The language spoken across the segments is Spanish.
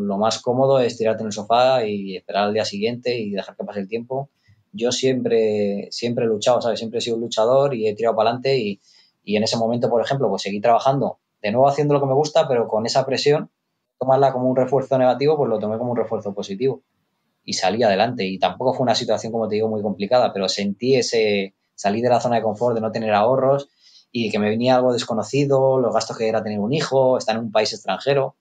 Lo más cómodo es tirarte en el sofá y esperar al día siguiente y dejar que pase el tiempo. Yo siempre, siempre he luchado, ¿sabes? Siempre he sido un luchador y he tirado para adelante y, en ese momento, por ejemplo, pues seguí trabajando, de nuevo haciendo lo que me gusta, pero con esa presión, tomarla como un refuerzo negativo, pues lo tomé como un refuerzo positivo y salí adelante. Y tampoco fue una situación, como te digo, muy complicada, pero sentí ese, salí de la zona de confort, de no tener ahorros y que me venía algo desconocido, los gastos que era tener un hijo, estar en un país extranjero.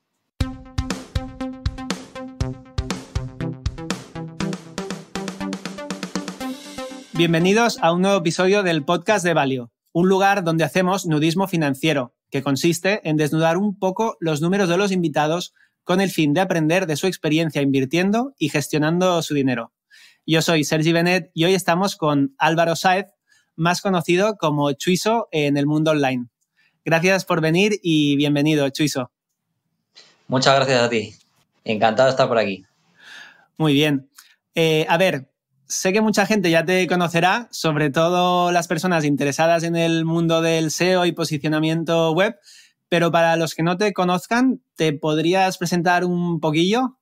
Bienvenidos a un nuevo episodio del podcast de Valio, un lugar donde hacemos nudismo financiero, que consiste en desnudar un poco los números de los invitados con el fin de aprender de su experiencia invirtiendo y gestionando su dinero. Yo soy Sergi Benet y hoy estamos con Álvaro Saez, más conocido como Chuiso en el mundo online. Gracias por venir y bienvenido, Chuiso. Muchas gracias a ti. Encantado de estar por aquí. Muy bien. Eh, a ver, sé que mucha gente ya te conocerá, sobre todo las personas interesadas en el mundo del SEO y posicionamiento web, pero para los que no te conozcan, ¿te podrías presentar un poquillo?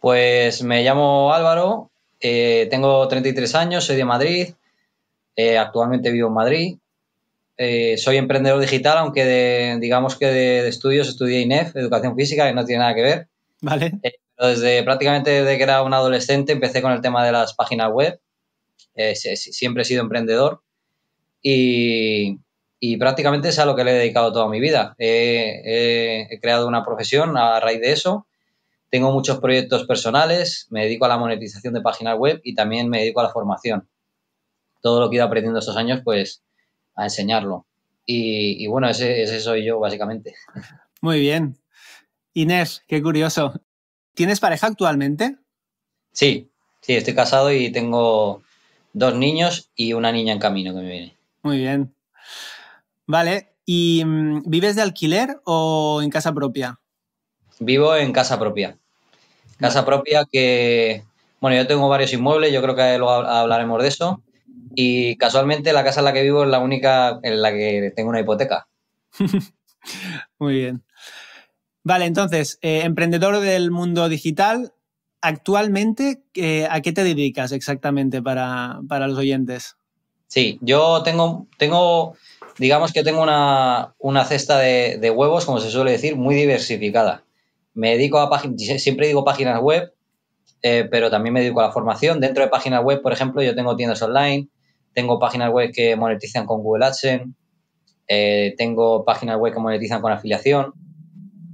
Pues me llamo Álvaro, eh, tengo 33 años, soy de Madrid, eh, actualmente vivo en Madrid, eh, soy emprendedor digital, aunque digamos que de, estudios estudié INEF, Educación Física, que no tiene nada que ver. Vale. Desde prácticamente desde que era un adolescente empecé con el tema de las páginas web. Eh, siempre he sido emprendedor y, prácticamente es a lo que le he dedicado toda mi vida. he creado una profesión a raíz de eso. Tengo muchos proyectos personales, me dedico a la monetización de páginas web y también me dedico a la formación. Todo lo que he ido aprendiendo estos años, pues a enseñarlo. Y, bueno, ese, ese soy yo, básicamente. Muy bien. Inés, qué curioso. ¿Tienes pareja actualmente? Sí, sí, estoy casado y tengo dos niños y una niña en camino que me viene. Muy bien. Vale, ¿y mm, vives de alquiler o en casa propia? Vivo en casa propia. Casa propia que, bueno, yo tengo varios inmuebles, yo creo que luego hablaremos de eso. Y casualmente la casa en la que vivo es la única en la que tengo una hipoteca. Muy bien. Vale, entonces, eh, emprendedor del mundo digital, actualmente, eh, ¿a qué te dedicas exactamente para, los oyentes? Sí, yo tengo, tengo digamos que tengo una, cesta de, huevos, como se suele decir, muy diversificada. Me dedico a páginas, siempre digo páginas web, eh, pero también me dedico a la formación. Dentro de páginas web, por ejemplo, yo tengo tiendas online, tengo páginas web que monetizan con Google AdSense, tengo páginas web que monetizan con afiliación,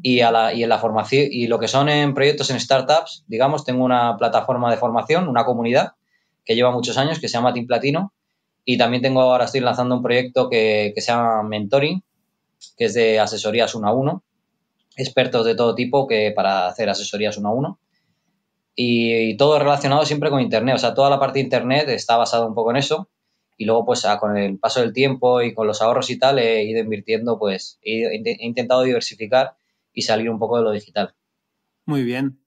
y, en la formación y lo que son en proyectos en startups, digamos, tengo una plataforma de formación, una comunidad que lleva muchos años que se llama Team Platino y también tengo ahora estoy lanzando un proyecto que, que se llama Mentoring, que es de asesorías uno a uno, expertos de todo tipo que para hacer asesorías uno a uno. Y, todo relacionado siempre con Internet, o sea, toda la parte de Internet está basada un poco en eso. Y luego, pues, con el paso del tiempo y con los ahorros y tal, he ido invirtiendo, pues, he intentado diversificar y salir un poco de lo digital. Muy bien.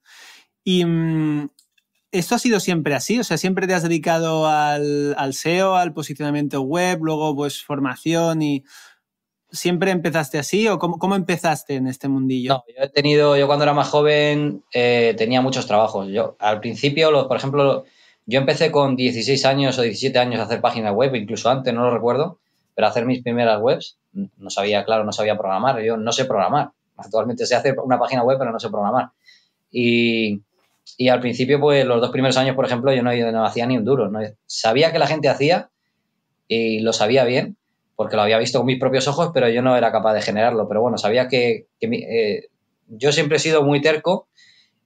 Y mm, esto ha sido siempre así, o sea, siempre te has dedicado al, SEO, al posicionamiento web, luego pues formación y ¿Siempre empezaste así o cómo, empezaste en este mundillo? No, yo he tenido, yo cuando era más joven eh, tenía muchos trabajos. Yo al principio, por ejemplo, yo empecé con 16 años o 17 años a hacer páginas web, incluso antes, no lo recuerdo, pero hacer mis primeras webs. No sabía, claro, no sabía programar, yo no sé programar. Actualmente se hace una página web, pero no sé programar. Y, al principio, pues los dos primeros años, por ejemplo, yo no, no hacía ni un duro. No, sabía que la gente hacía y lo sabía bien, porque lo había visto con mis propios ojos, pero yo no era capaz de generarlo. Pero bueno, sabía que, eh, yo siempre he sido muy terco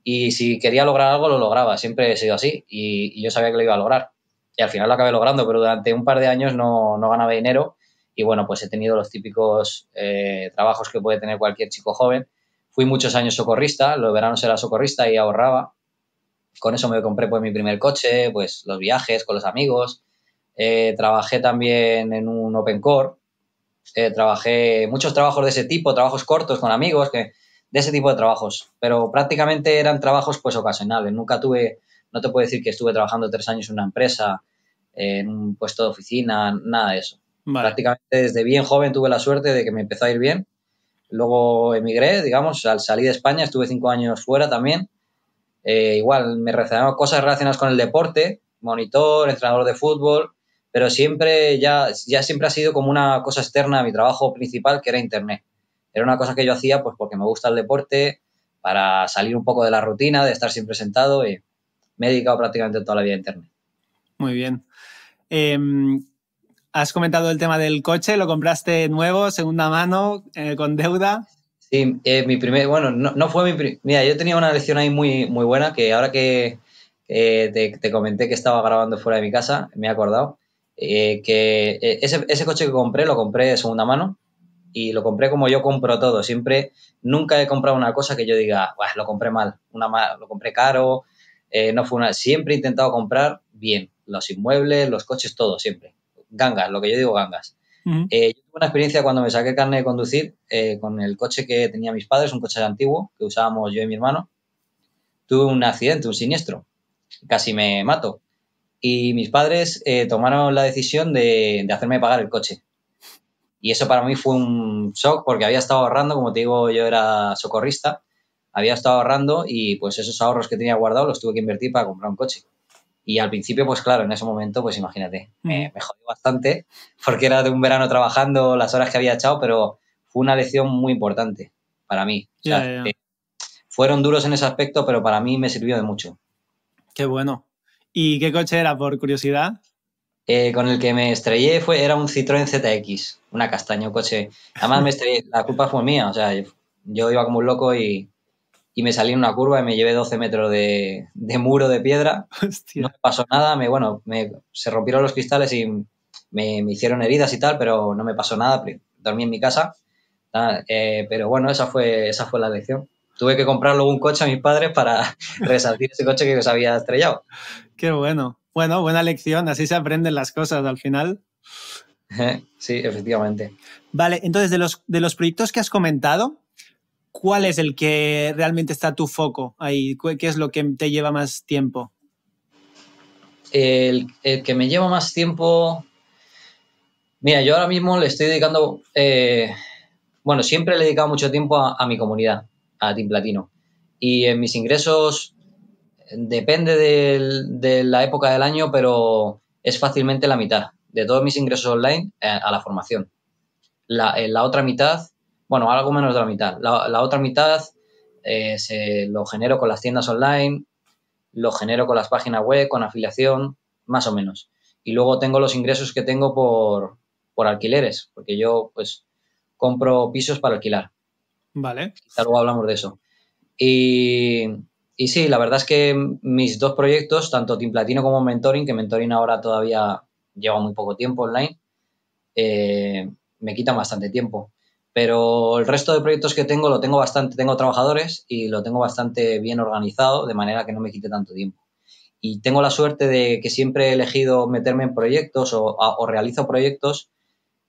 y si quería lograr algo lo lograba, siempre he sido así y, yo sabía que lo iba a lograr. Y al final lo acabé logrando, pero durante un par de años no, no ganaba dinero y bueno, pues he tenido los típicos eh, trabajos que puede tener cualquier chico joven. Fui muchos años socorrista, los veranos era socorrista y ahorraba. Con eso me compré pues mi primer coche, pues los viajes con los amigos. Eh, trabajé también en un open core. Eh, trabajé muchos trabajos de ese tipo, trabajos cortos con amigos, que, de ese tipo de trabajos. Pero prácticamente eran trabajos pues ocasionales. Nunca tuve, no te puedo decir que estuve trabajando tres años en una empresa, en un puesto de oficina, nada de eso. Prácticamente desde bien joven tuve la suerte de que me empezó a ir bien. Luego emigré, digamos, al salir de España, estuve cinco años fuera también. Eh, igual me relacionaba cosas relacionadas con el deporte, monitor, entrenador de fútbol, pero siempre ya, ya siempre ha sido como una cosa externa a mi trabajo principal, que era Internet. Era una cosa que yo hacía pues porque me gusta el deporte, para salir un poco de la rutina, de estar siempre sentado y me he dedicado prácticamente toda la vida a Internet. Muy bien. Em, Has comentado el tema del coche, lo compraste nuevo, segunda mano, eh, con deuda. Sí, eh, mi primer, bueno, no, fue mi Mira, yo tenía una lección ahí muy, muy buena que ahora que te, comenté que estaba grabando fuera de mi casa, me he acordado, eh, que ese, coche que compré lo compré de segunda mano y lo compré como yo compro todo. Siempre, nunca he comprado una cosa que yo diga, lo compré mal, una mal, lo compré caro, no fue una. Siempre he intentado comprar bien los inmuebles, los coches, todo, siempre gangas, lo que yo digo gangas. Eh, yo tuve una experiencia cuando me saqué carne de conducir eh, con el coche que tenía mis padres, un coche antiguo que usábamos yo y mi hermano. Tuve un accidente, un siniestro. Casi me mato. Y mis padres eh, tomaron la decisión de, hacerme pagar el coche. Y eso para mí fue un shock porque había estado ahorrando, como te digo, yo era socorrista, había estado ahorrando y pues esos ahorros que tenía guardado los tuve que invertir para comprar un coche. Y al principio, pues claro, en ese momento, pues imagínate, mm. eh, me, me jodí bastante porque era de un verano trabajando, las horas que había echado, pero fue una lección muy importante para mí. Eh, fueron duros en ese aspecto, pero para mí me sirvió de mucho. Qué bueno. ¿Y qué coche era, por curiosidad? Eh, con el que me estrellé fue, era un Citroën ZX, una castaño coche. Además, me estrellé, la culpa fue mía, o sea, yo iba como un loco y, y me salí en una curva y me llevé 12 metros de, muro de piedra. No me pasó nada, me, bueno, se rompieron los cristales y me, hicieron heridas y tal, pero no me pasó nada, dormí en mi casa. Ah, eh, pero bueno, esa fue, esa fue la lección. Tuve que comprar luego un coche a mis padres para resaltar ese coche que se había estrellado. Qué bueno. Bueno, buena lección, así se aprenden las cosas al final. Sí, efectivamente. Vale, entonces de los, de los proyectos que has comentado, ¿cuál es el que realmente está tu foco ahí? ¿Qué es lo que te lleva más tiempo? El, que me lleva más tiempo. Mira, yo ahora mismo le estoy dedicando. Eh, bueno, siempre le he dedicado mucho tiempo a, mi comunidad, a Team Platino. Y en mis ingresos depende de la época del año, pero es fácilmente la mitad de todos mis ingresos online eh, a, la formación. la eh, otra mitad bueno, algo menos de la mitad. La, otra mitad eh, se, lo genero con las tiendas online, lo genero con las páginas web, con afiliación, más o menos. Y luego tengo los ingresos que tengo por, alquileres, porque yo pues compro pisos para alquilar. Vale. Y luego hablamos de eso. Y, y, sí, la verdad es que mis dos proyectos, tanto Team Platino como Mentoring, que Mentoring ahora todavía lleva muy poco tiempo online, eh, me quitan bastante tiempo. Pero el resto de proyectos que tengo lo tengo bastante, tengo trabajadores y lo tengo bastante bien organizado, de manera que no me quite tanto tiempo. Y tengo la suerte de que siempre he elegido meterme en proyectos o, realizo proyectos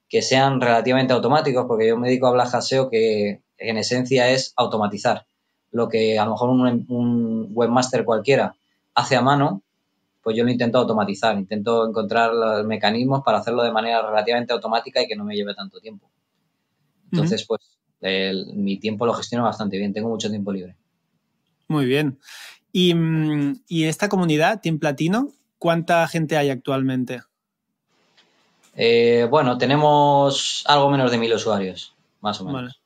que sean relativamente automáticos, porque yo me dedico a hablar jaseo que en esencia es automatizar. Lo que a lo mejor un, un webmaster cualquiera hace a mano, pues yo lo intento automatizar, intento encontrar los mecanismos para hacerlo de manera relativamente automática y que no me lleve tanto tiempo. Entonces, pues mi tiempo lo gestiono bastante bien, tengo mucho tiempo libre. Muy bien. ¿Y, mm, esta comunidad, Team Platino, cuánta gente hay actualmente? Eh, bueno, tenemos algo menos de mil usuarios, más o menos.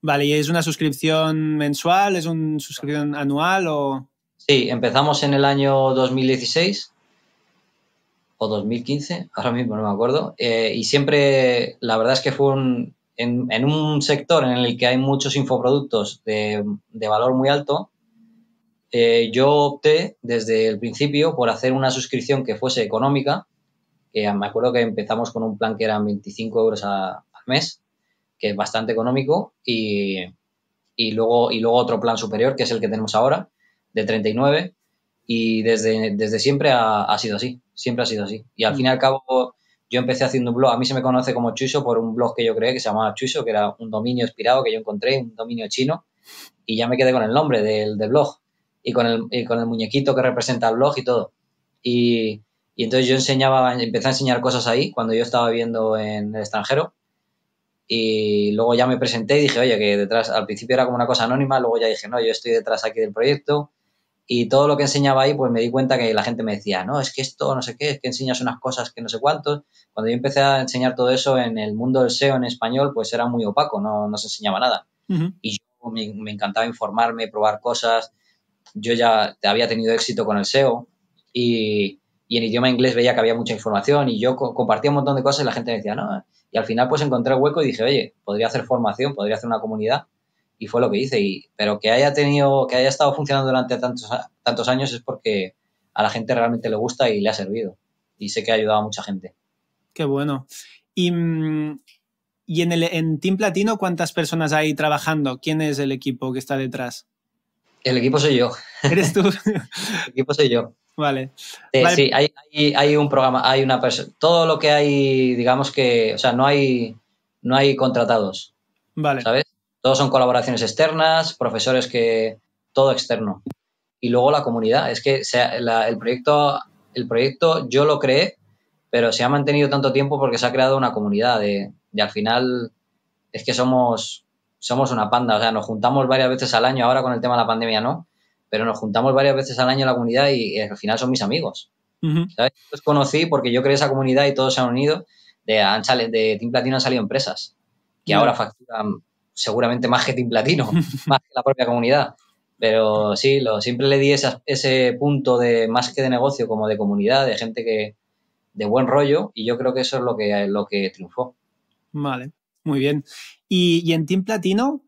Vale. ¿y es una suscripción mensual? ¿Es una suscripción anual o...? Sí, empezamos en el año 2016 o 2015, ahora mismo no me acuerdo, eh, y siempre, la verdad es que fue un, en, un sector en el que hay muchos infoproductos de, de valor muy alto, eh, yo opté desde el principio por hacer una suscripción que fuese económica, que me acuerdo que empezamos con un plan que eran 25 euros al mes, que es bastante económico, y, y, luego, y luego otro plan superior, que es el que tenemos ahora, de 39, y desde, desde siempre ha, sido así, siempre ha sido así. Y al mm. fin y al cabo yo empecé haciendo un blog, a mí se me conoce como Chucho por un blog que yo creé que se llamaba Chucho, que era un dominio inspirado que yo encontré, un dominio chino, y ya me quedé con el nombre del, blog y con, el, y con el muñequito que representa el blog y todo. Y, entonces yo enseñaba, empecé a enseñar cosas ahí cuando yo estaba viviendo en el extranjero y luego ya me presenté y dije, oye, que detrás, al principio era como una cosa anónima, luego ya dije, no, yo estoy detrás aquí del proyecto, y todo lo que enseñaba ahí, pues me di cuenta que la gente me decía, no, es que esto, no sé qué, es que enseñas unas cosas que no sé cuántos. Cuando yo empecé a enseñar todo eso en el mundo del SEO en español, pues era muy opaco, no, no se enseñaba nada. Y yo me, encantaba informarme, probar cosas. Yo ya había tenido éxito con el SEO y, en idioma inglés veía que había mucha información y yo compartía un montón de cosas y la gente me decía, no. Y al final pues encontré hueco y dije, oye, podría hacer formación, podría hacer una comunidad y fue lo que hice. Y, pero que haya tenido, que haya estado funcionando durante tantos, tantos años es porque a la gente realmente le gusta y le ha servido. Y sé que ha ayudado a mucha gente. Qué bueno. Y, mm, en, el, en Team Platino, ¿cuántas personas hay trabajando? ¿Quién es el equipo que está detrás? El equipo soy yo. ¿Eres tú? el equipo soy yo. Vale. Sí, hay, hay, un programa, hay una persona. Todo lo que hay, digamos que, o sea, no hay, no hay contratados. Vale. ¿Sabes? Todos son colaboraciones externas, profesores que... Todo externo. Y luego la comunidad. Es que el, proyecto, el proyecto yo lo creé, pero se ha mantenido tanto tiempo porque se ha creado una comunidad de, al final es que somos, somos una panda, o sea, nos juntamos varias veces al año, ahora con el tema de la pandemia no, pero nos juntamos varias veces al año en la comunidad y, al final son mis amigos. Los conocí porque yo creé esa comunidad y todos se han unido. De, de Team Platino han salido empresas que ahora facturan seguramente más que Team Platino, más que la propia comunidad. Pero sí, lo, siempre le di ese punto de más que de negocio, como de comunidad, de gente que de buen rollo, y yo creo que eso es lo que, lo que triunfó. Vale, muy bien. ¿Y, en Team Platino,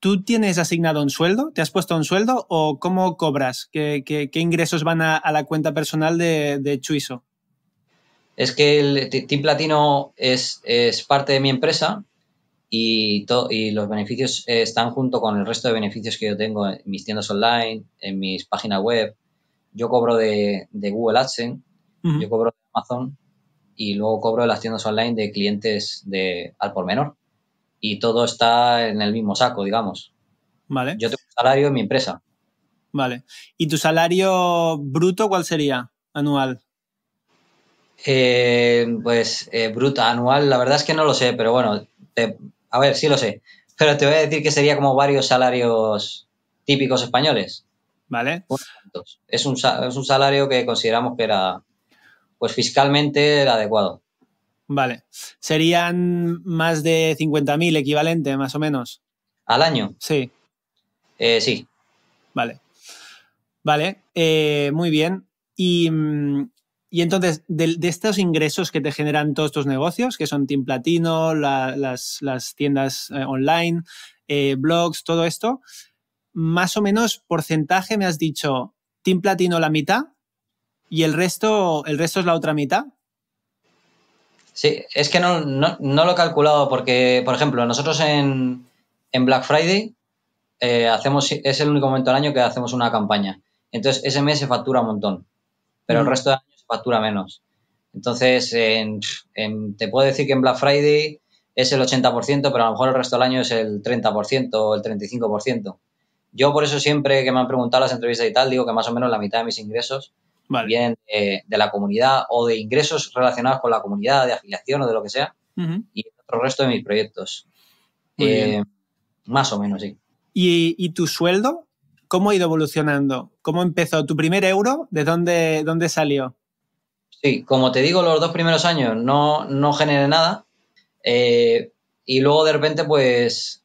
tú tienes asignado un sueldo? ¿Te has puesto un sueldo o cómo cobras? ¿Qué, ingresos van a, la cuenta personal de, de Chuiso? Es que el Team Platino es, es parte de mi empresa y, y los beneficios eh, están junto con el resto de beneficios que yo tengo en mis tiendas online, en mis páginas web. Yo cobro de, Google AdSense, yo cobro de Amazon y luego cobro de las tiendas online de clientes de al por menor. Y todo está en el mismo saco, digamos. Vale. Yo tengo un salario en mi empresa. Vale. ¿Y tu salario bruto cuál sería anual? Eh, pues eh, bruto anual, la verdad es que no lo sé, pero bueno, a ver, sí lo sé. Pero te voy a decir que sería como varios salarios típicos españoles. ¿Vale? Es un, salario que consideramos que era, pues fiscalmente, era adecuado. Vale. ¿Serían más de 50.000 equivalente, más o menos? ¿Al año? Sí. Eh, sí. Vale. Vale, eh, muy bien. Y, mm, y entonces, de, estos ingresos que te generan todos tus negocios, que son Team Platino, las, tiendas eh, online, eh, blogs, todo esto, más o menos porcentaje me has dicho Team Platino la mitad y el resto, el resto es la otra mitad. Sí, es que no, lo he calculado porque, por ejemplo, nosotros en, Black Friday eh, hacemos, es el único momento del año que hacemos una campaña. Entonces, ese mes se factura un montón, pero el mm. resto factura menos. Entonces, te puedo decir que en Black Friday es el 80%, pero a lo mejor el resto del año es el 30% o el 35%. Yo por eso siempre que me han preguntado las entrevistas y tal, digo que más o menos la mitad de mis ingresos vienen de, la comunidad o de ingresos relacionados con la comunidad, de afiliación o de lo que sea, y el resto de mis proyectos. Eh, más o menos, sí. ¿Y, tu sueldo? ¿Cómo ha ido evolucionando? ¿Cómo empezó? ¿Tu primer euro? ¿De dónde, dónde salió? Sí, como te digo, los dos primeros años no, no generé nada. Eh, y luego de repente, pues,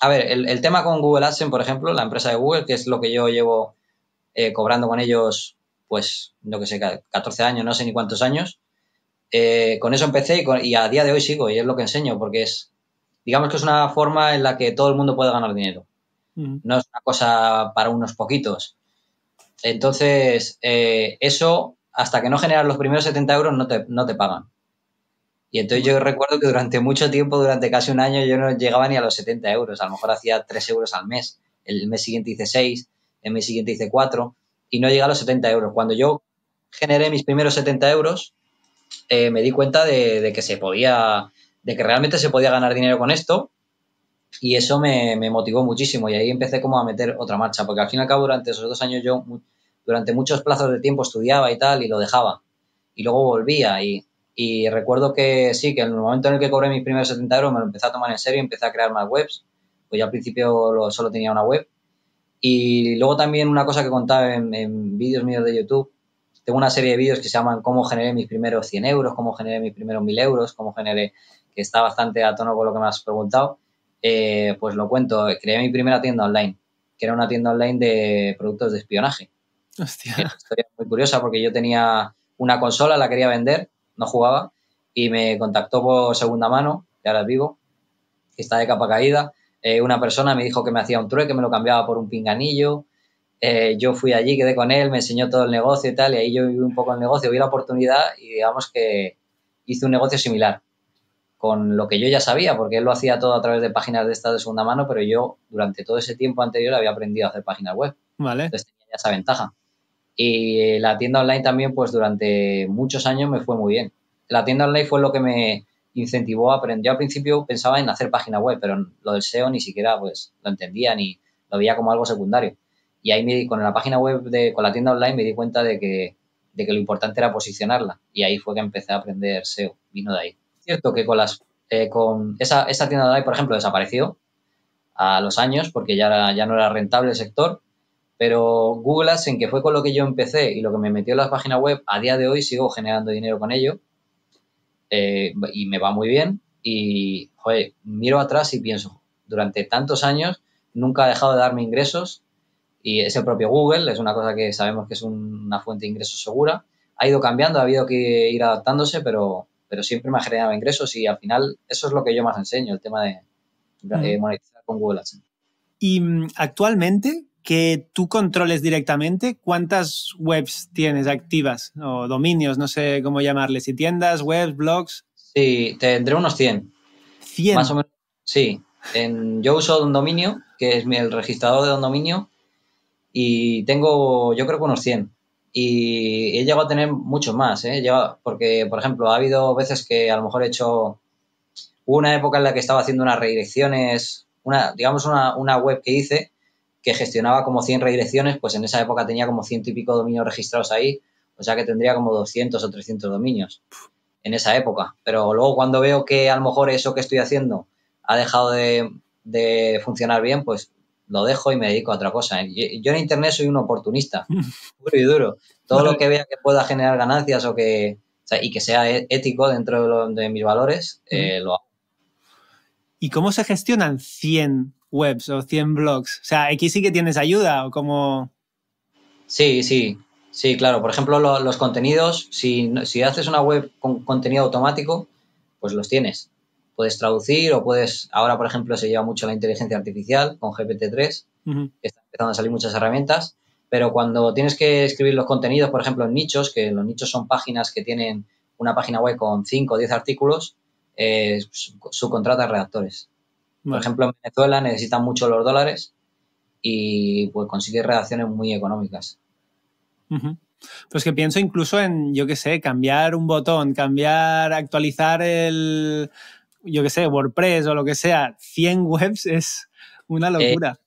a ver, el, tema con Google AdSense, por ejemplo, la empresa de Google, que es lo que yo llevo eh, cobrando con ellos, pues, no que sé, 14 años, no sé ni cuántos años. Eh, con eso empecé y, a día de hoy sigo y es lo que enseño porque es, digamos que es una forma en la que todo el mundo puede ganar dinero. No es una cosa para unos poquitos. Entonces, eso hasta que no generas los primeros 70 euros no te, pagan. Y entonces yo recuerdo que durante mucho tiempo, durante casi un año, yo no llegaba ni a los 70 euros. A lo mejor hacía 3 euros al mes. El mes siguiente hice 6, el mes siguiente hice 4 y no llegué a los 70 euros. Cuando yo generé mis primeros 70 euros, eh, me di cuenta de, que se podía, de que realmente se podía ganar dinero con esto y eso me, me, motivó muchísimo y ahí empecé como a meter otra marcha, porque al fin y al cabo durante esos dos años yo durante muchos plazos de tiempo estudiaba y tal y lo dejaba. Y luego volvía y, y recuerdo que sí, que en el momento en el que cobré mis primeros 70 euros me lo empecé a tomar en serio, empecé a crear más webs, pues ya al principio solo tenía una web. Y luego también una cosa que contaba en, en vídeos míos de YouTube, tengo una serie de vídeos que se llaman cómo generé mis primeros 100 euros, cómo generé mis primeros 1000 euros, cómo generé, que está bastante a tono con lo que me has preguntado, eh, pues lo cuento, creé mi primera tienda online, que era una tienda online de productos de espionaje. Hostia. Una muy curiosa porque yo tenía una consola, la quería vender, no jugaba, y me contactó por segunda mano, que ahora es vivo, que está de capa caída. Eh, una persona me dijo que me hacía un trueque, me lo cambiaba por un pinganillo. Eh, yo fui allí, quedé con él, me enseñó todo el negocio y tal, y ahí yo viví un poco el negocio, vi la oportunidad y digamos que hice un negocio similar con lo que yo ya sabía, porque él lo hacía todo a través de páginas de estas de segunda mano, pero yo durante todo ese tiempo anterior había aprendido a hacer páginas web. Vale. Entonces tenía esa ventaja. Y la tienda online también, pues durante muchos años me fue muy bien. La tienda online fue lo que me incentivó a aprender. Yo al principio pensaba en hacer página web, pero lo del SEO ni siquiera pues lo entendía ni lo veía como algo secundario. Y ahí me con la página web, de, con la tienda online, me di cuenta de que, de que lo importante era posicionarla. Y ahí fue que empecé a aprender SEO. Vino de ahí. Es cierto que con las eh, con esa, esa tienda online, por ejemplo, desapareció a los años porque ya, ya no era rentable el sector pero Google Ads, en que fue con lo que yo empecé y lo que me metió en las páginas web, a día de hoy sigo generando dinero con ello eh, y me va muy bien. Y, joder, miro atrás y pienso, durante tantos años nunca ha dejado de darme ingresos y es el propio Google, es una cosa que sabemos que es una fuente de ingresos segura. Ha ido cambiando, ha habido que ir adaptándose, pero, pero siempre me ha generado ingresos y al final eso es lo que yo más enseño, el tema de, de mm. monetizar con Google Ads. Y mm, actualmente, que tú controles directamente cuántas webs tienes activas o dominios, no sé cómo llamarles, y tiendas, webs, blogs. Sí, tendré unos 100. 100. Más o menos, sí. yo uso un dominio, que es el registrador de un dominio, y tengo, yo creo que unos 100. Y he llegado a tener muchos más, ¿eh? porque, por ejemplo, ha habido veces que a lo mejor he hecho una época en la que estaba haciendo unas redirecciones, una, digamos una, una web que hice, que gestionaba como 100 redirecciones, pues en esa época tenía como ciento y pico dominios registrados ahí, o sea que tendría como 200 o 300 dominios en esa época. Pero luego cuando veo que a lo mejor eso que estoy haciendo ha dejado de, funcionar bien, pues lo dejo y me dedico a otra cosa. Yo en Internet soy un oportunista, duro y duro. Todo lo que vea que pueda generar ganancias o que y que sea ético dentro de, mis valores, eh, lo hago. ¿Y cómo se gestionan 100 webs o 100 blogs? O sea, aquí sí que tienes ayuda o como... Sí, sí, sí, claro. Por ejemplo, los contenidos, si, haces una web con contenido automático, pues los tienes. Puedes traducir o puedes, ahora por ejemplo se lleva mucho la inteligencia artificial con GPT-3, que están empezando a salir muchas herramientas, pero cuando tienes que escribir los contenidos, por ejemplo, en nichos, que los nichos son páginas que tienen una página web con 5 o 10 artículos, eh, pues, subcontratas redactores. Por ejemplo, en Venezuela necesitan mucho los dólares y pues consigues relaciones muy económicas. Pues que pienso incluso en, yo qué sé, cambiar un botón, cambiar, actualizar el, yo qué sé, WordPress o lo que sea, 100 webs es una eh, locura.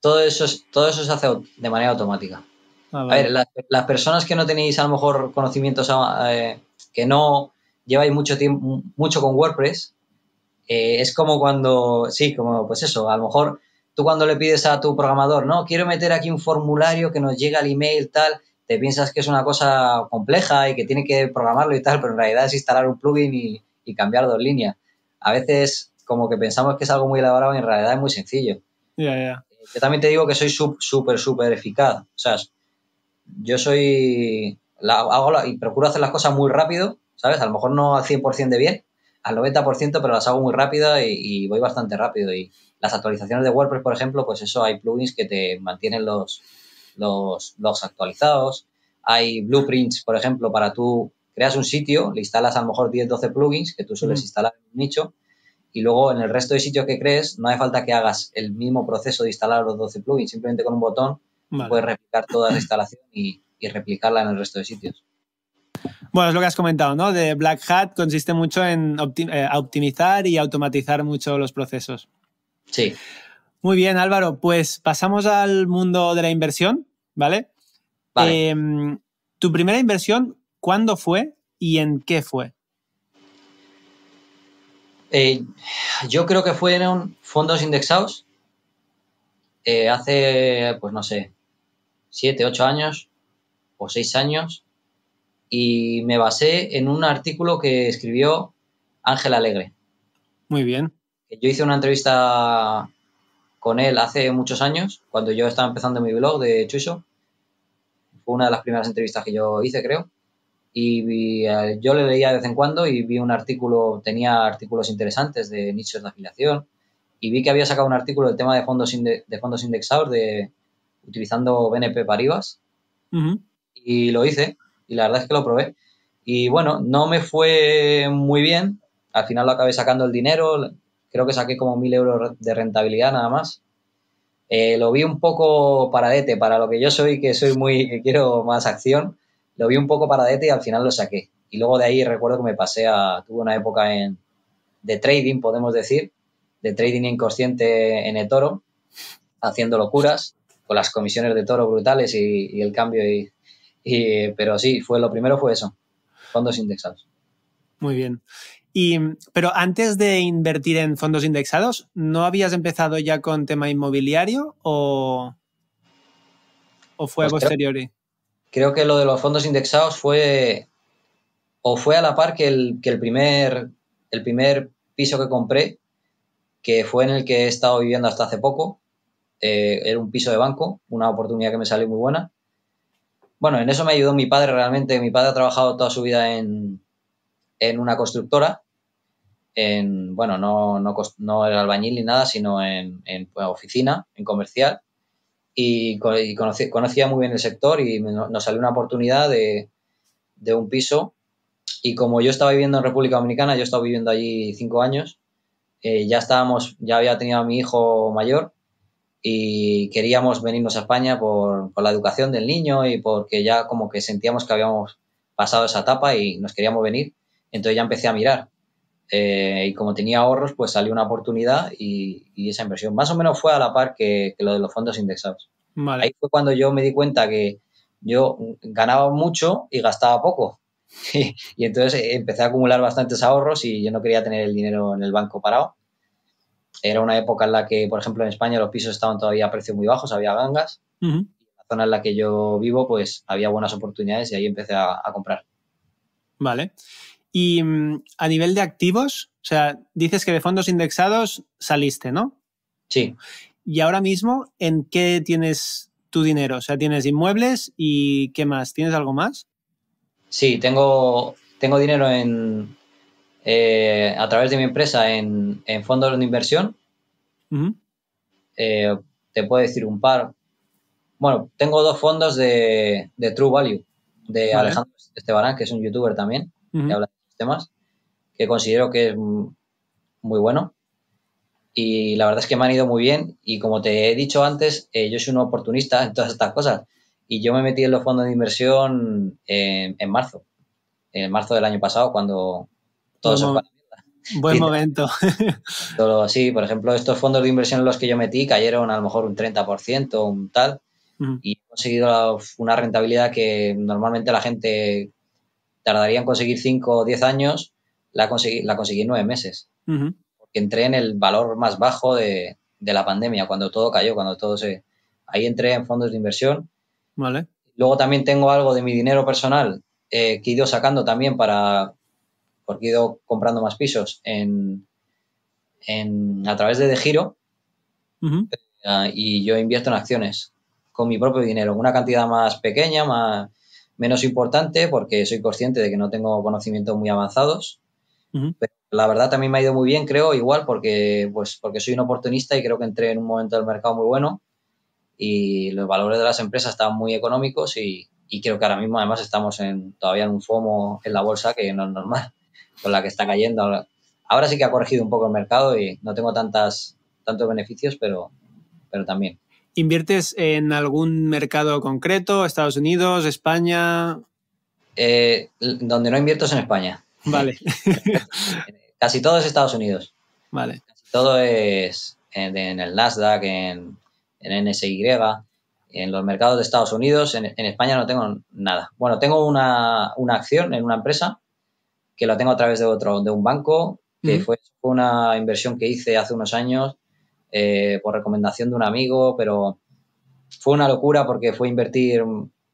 todo, eso, todo eso se hace de manera automática. Ah, a ver, las, personas que no tenéis a lo mejor conocimientos, ah, eh, que no lleváis mucho tiempo, mucho con WordPress, eh, es como cuando, sí, como pues eso, a lo mejor tú cuando le pides a tu programador, no, quiero meter aquí un formulario que nos llega al email, tal, te piensas que es una cosa compleja y que tiene que programarlo y tal, pero en realidad es instalar un plugin y, cambiar dos líneas. A veces como que pensamos que es algo muy elaborado y en realidad es muy sencillo. Ya, ya. Eh, yo también te digo que soy súper, súper eficaz. O sea, yo soy... hago y procuro hacer las cosas muy rápido, ¿sabes? A lo mejor no al 100% de bien, al 90%, pero las hago muy rápida y, voy bastante rápido. Y las actualizaciones de WordPress, por ejemplo, pues eso, hay plugins que te mantienen los, los, actualizados. Hay blueprints, por ejemplo, para tú creas un sitio, le instalas a lo mejor 10, 12 plugins que tú sueles instalar en un nicho y luego en el resto de sitios que crees no hay falta que hagas el mismo proceso de instalar los 12 plugins, simplemente con un botón puedes replicar toda la instalación y replicarla en el resto de sitios. Bueno, es lo que has comentado, ¿no? De Black Hat consiste mucho en eh, optimizar y automatizar mucho los procesos. Sí. Muy bien, Álvaro, pues pasamos al mundo de la inversión, ¿vale? Em, tu primera inversión, ¿cuándo fue y en qué fue? Eh, yo creo que fue en fondos indexados eh, hace, pues no sé, siete, ocho años o seis años y me basé en un artículo que escribió Ángel Alegre. Muy bien. Yo hice una entrevista con él hace muchos años, cuando yo estaba empezando mi blog de Chuso. Fue una de las primeras entrevistas que yo hice, creo. Y eh, yo le leía de vez en cuando y vi un artículo, tenía artículos interesantes de nichos de afiliación. Y vi que había sacado un artículo del tema de fondos, de fondos indexados de, utilizando BNP Paribas. Y lo hice y la verdad es que lo probé. Y bueno, no me fue muy bien. Al final lo acabé sacando el dinero. Creo que saqué como mil euros de rentabilidad nada más. Eh, lo vi un poco paradete para lo que yo soy, que soy muy, que quiero más acción. Lo vi un poco paradete y al final lo saqué. Y luego de ahí recuerdo que me pasé a, tuve una época en, de trading, podemos decir, de trading inconsciente en el toro, haciendo locuras, con las comisiones de toro brutales y, y el cambio y eh, pero sí, fue lo primero fue eso, fondos indexados. Muy bien. Y, pero antes de invertir en fondos indexados, ¿no habías empezado ya con tema inmobiliario o, o fue pues a posteriori? Creo, que lo de los fondos indexados fue o fue a la par que el, que el, primer, el primer piso que compré, que fue en el que he estado viviendo hasta hace poco. Eh, era un piso de banco, una oportunidad que me salió muy buena. Bueno, en eso me ayudó mi padre realmente. Mi padre ha trabajado toda su vida en, en una constructora. En, bueno, no, no, era albañil ni nada, sino en, en pues, oficina, en comercial. Y, conocía muy bien el sector y nos salió una oportunidad de, de un piso. Y como yo estaba viviendo en República Dominicana, yo estaba viviendo allí cinco años, eh, ya estábamos, ya había tenido a mi hijo mayor y queríamos venirnos a España por, la educación del niño y porque ya como que sentíamos que habíamos pasado esa etapa y nos queríamos venir. Entonces ya empecé a mirar. Eh, y como tenía ahorros, pues salió una oportunidad y, esa inversión. Más o menos fue a la par que, lo de los fondos indexados. Ahí fue cuando yo me di cuenta que yo ganaba mucho y gastaba poco. y entonces empecé a acumular bastantes ahorros y yo no quería tener el dinero en el banco parado era una época en la que, por ejemplo, en España los pisos estaban todavía a precios muy bajos, había gangas. En la zona en la que yo vivo, pues había buenas oportunidades y ahí empecé a, comprar. Vale. Y mm, a nivel de activos, o sea, dices que de fondos indexados saliste, ¿no? Sí. Y ahora mismo, ¿en qué tienes tu dinero? O sea, tienes inmuebles y ¿qué más? ¿Tienes algo más? Sí, tengo, tengo dinero en, eh, a través de mi empresa en, fondos de inversión. Eh, te puedo decir un par. Bueno, tengo dos fondos de, True Value, de Alejandro Estebarán, que es un youtuber también, que habla de estos temas, que considero que es muy bueno. Y la verdad es que me han ido muy bien. Y como te he dicho antes, eh, yo soy un oportunista en todas estas cosas. Y yo me metí en los fondos de inversión en, en marzo, en marzo del año pasado, cuando, todo buen, buen momento. Todo, sí, por ejemplo, estos fondos de inversión en los que yo metí cayeron a lo mejor un 30%, un tal, y he conseguido una rentabilidad que normalmente la gente tardaría en conseguir 5 o 10 años, la conseguí, la conseguí en 9 meses. Porque entré en el valor más bajo de, la pandemia, cuando todo cayó, cuando todo se... Ahí entré en fondos de inversión. Vale. Luego también tengo algo de mi dinero personal eh, que he ido sacando también para porque he ido comprando más pisos en, en a través de De Giro ah, y yo invierto en acciones con mi propio dinero, una cantidad más pequeña, más, menos importante, porque soy consciente de que no tengo conocimientos muy avanzados. la verdad también me ha ido muy bien, creo, igual, porque, pues, porque soy un oportunista y creo que entré en un momento del mercado muy bueno y los valores de las empresas estaban muy económicos y, y creo que ahora mismo además estamos en, todavía en un FOMO en la bolsa que no es normal con la que está cayendo. Ahora sí que ha corregido un poco el mercado y no tengo tantas, tantos beneficios, pero, pero también. ¿Inviertes en algún mercado concreto? ¿Estados Unidos, España? Eh, donde no invierto es en España. Vale. Casi todo es Estados Unidos. Vale. Casi todo es en, el Nasdaq, en, en, NSY, en los mercados de Estados Unidos. En, en España no tengo nada. Bueno, tengo una, una acción en una empresa que lo tengo a través de otro, de un banco, que fue una inversión que hice hace unos años eh, por recomendación de un amigo, pero fue una locura porque fue invertir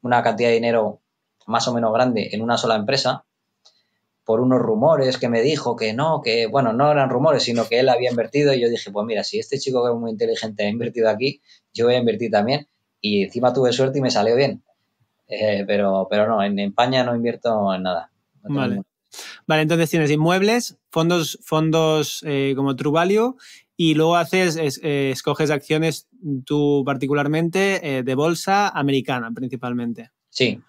una cantidad de dinero más o menos grande en una sola empresa por unos rumores que me dijo que no, que bueno, no eran rumores, sino que él había invertido y yo dije, pues mira, si este chico que es muy inteligente ha invertido aquí, yo voy a invertir también y encima tuve suerte y me salió bien. Eh, pero, pero no, en España no invierto en nada. vale. Vale, entonces tienes inmuebles, fondos, fondos eh, como True Value y luego haces, eh, escoges acciones tú particularmente eh, de bolsa americana principalmente. Sí.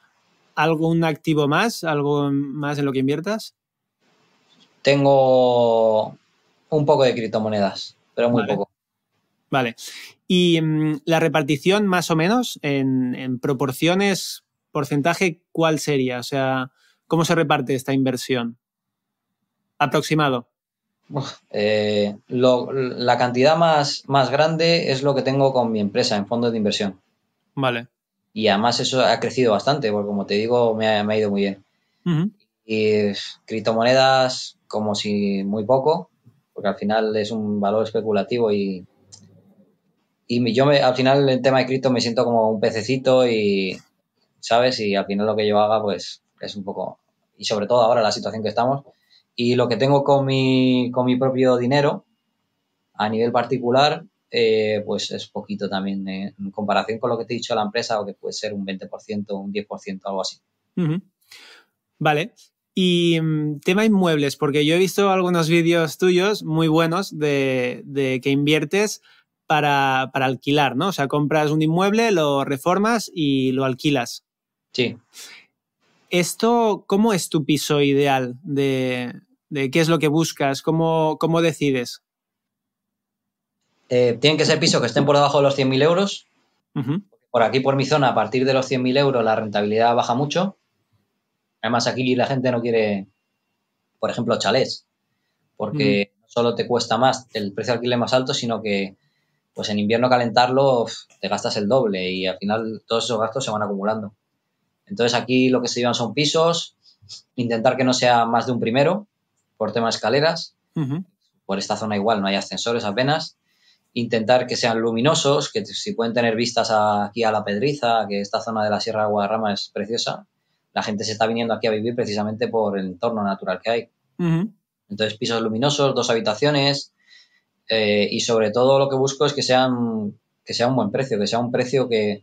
¿Algún activo más? ¿Algo más en lo que inviertas? Tengo un poco de criptomonedas, pero muy poco. Vale. ¿Y mm, la repartición más o menos en, en proporciones, porcentaje, cuál sería? O sea, ¿Cómo se reparte esta inversión? Aproximado. Eh, la cantidad más, más grande es lo que tengo con mi empresa en fondos de inversión. Vale. Y además eso ha crecido bastante, porque como te digo, me ha, ido muy bien. Y criptomonedas, como si muy poco, porque al final es un valor especulativo y, y yo me, al final el tema de cripto me siento como un pececito y, ¿sabes? Y al final lo que yo haga, pues es un poco, y sobre todo ahora la situación que estamos, y lo que tengo con mi, con mi propio dinero a nivel particular, eh, pues es poquito también eh, en comparación con lo que te he dicho la empresa, o que puede ser un 20%, un 10%, algo así. Vale. Y mm, tema inmuebles, porque yo he visto algunos vídeos tuyos muy buenos de, de que inviertes para, para, alquilar, ¿no? O sea, compras un inmueble, lo reformas y lo alquilas. Sí. ¿Esto cómo es tu piso ideal de, qué es lo que buscas? ¿Cómo, decides? Eh, tienen que ser pisos que estén por debajo de los 100.000 euros. Por aquí, por mi zona, a partir de los 100.000 euros la rentabilidad baja mucho. Además, aquí la gente no quiere, por ejemplo, chalés, porque no solo te cuesta más el precio de alquiler más alto, sino que pues en invierno calentarlo te gastas el doble y al final todos esos gastos se van acumulando. Entonces aquí lo que se llevan son pisos, intentar que no sea más de un primero por tema de escaleras. Por esta zona igual no hay ascensores apenas. Intentar que sean luminosos, que si pueden tener vistas aquí a la Pedriza, que esta zona de la Sierra de Guadarrama es preciosa. La gente se está viniendo aquí a vivir precisamente por el entorno natural que hay. Entonces pisos luminosos, dos habitaciones eh, y sobre todo lo que busco es que sean que sea un buen precio, que sea un precio que,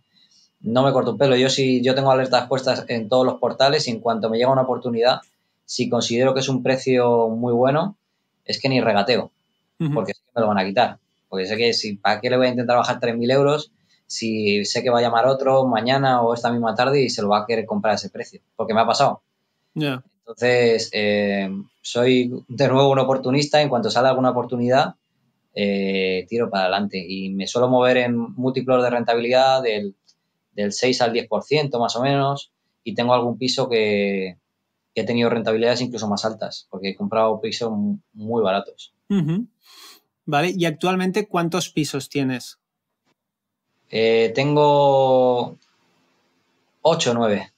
no me corto un pelo. Yo sí, yo tengo alertas puestas en todos los portales y en cuanto me llega una oportunidad, si considero que es un precio muy bueno, es que ni regateo, porque que me lo van a quitar. Porque sé que si, ¿para qué le voy a intentar bajar 3.000 euros si sé que va a llamar otro mañana o esta misma tarde y se lo va a querer comprar a ese precio? Porque me ha pasado. Entonces, eh, soy de nuevo un oportunista. En cuanto sale alguna oportunidad, eh, tiro para adelante. Y me suelo mover en múltiplos de rentabilidad del del 6 al 10% más o menos y tengo algún piso que, he tenido rentabilidades incluso más altas porque he comprado pisos muy baratos. Vale, ¿y actualmente cuántos pisos tienes? Eh, tengo 8 o 9.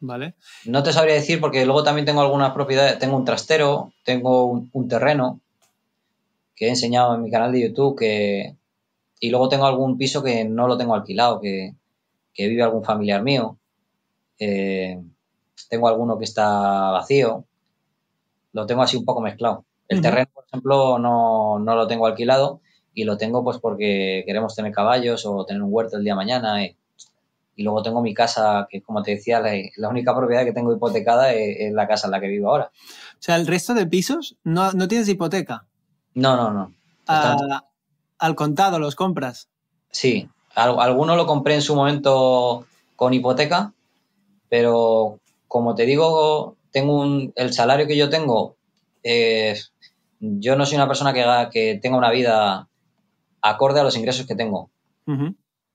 Vale. No te sabría decir porque luego también tengo algunas propiedades, tengo un trastero, tengo un, un terreno que he enseñado en mi canal de YouTube que, y luego tengo algún piso que no lo tengo alquilado, que, que vive algún familiar mío. Eh, tengo alguno que está vacío. Lo tengo así un poco mezclado. El terreno, por ejemplo, no, lo tengo alquilado y lo tengo pues porque queremos tener caballos o tener un huerto el día de mañana. Eh. Y luego tengo mi casa, que como te decía, la, única propiedad que tengo hipotecada es, la casa en la que vivo ahora. O sea, el resto de pisos no, tienes hipoteca. No, no, no. Ah, al contado los compras. Sí, Alguno lo compré en su momento con hipoteca, pero como te digo, tengo un, el salario que yo tengo, yo no soy una persona que, que, tenga una vida acorde a los ingresos que tengo.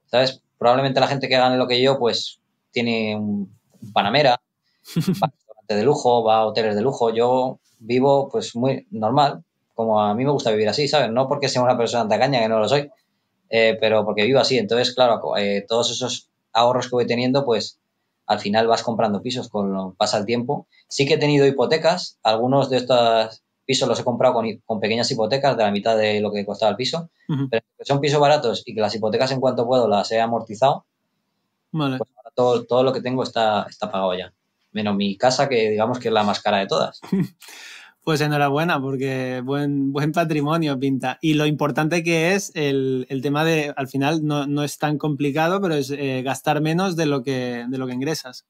¿Sabes? Probablemente la gente que gane lo que yo, pues tiene un, panamera, va a de lujo, va a hoteles de lujo. Yo vivo pues muy normal, como a mí me gusta vivir así, ¿sabes? No porque sea una persona tacaña, que no lo soy, eh, pero porque vivo así. Entonces, claro, eh, todos esos ahorros que voy teniendo, pues al final vas comprando pisos, con, pasa el tiempo. Sí que he tenido hipotecas, algunos de estos pisos los he comprado con, pequeñas hipotecas de la mitad de lo que costaba el piso, pero son pisos baratos y que las hipotecas en cuanto puedo las he amortizado. Vale. Pues todo, lo que tengo está, está pagado ya. Menos mi casa, que digamos que es la más cara de todas. Pues enhorabuena, porque buen, buen patrimonio pinta. Y lo importante que es el, tema de, al final, no, es tan complicado, pero es eh, gastar menos de lo que, de lo que ingresas.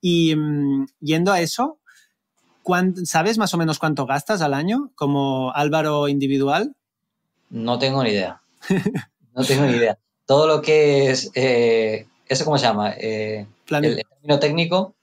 Y mm, yendo a eso, ¿sabes más o menos cuánto gastas al año como Álvaro individual? No tengo ni idea. no tengo ni idea. Todo lo que es, eh, ¿eso cómo se llama? Eh, el término técnico.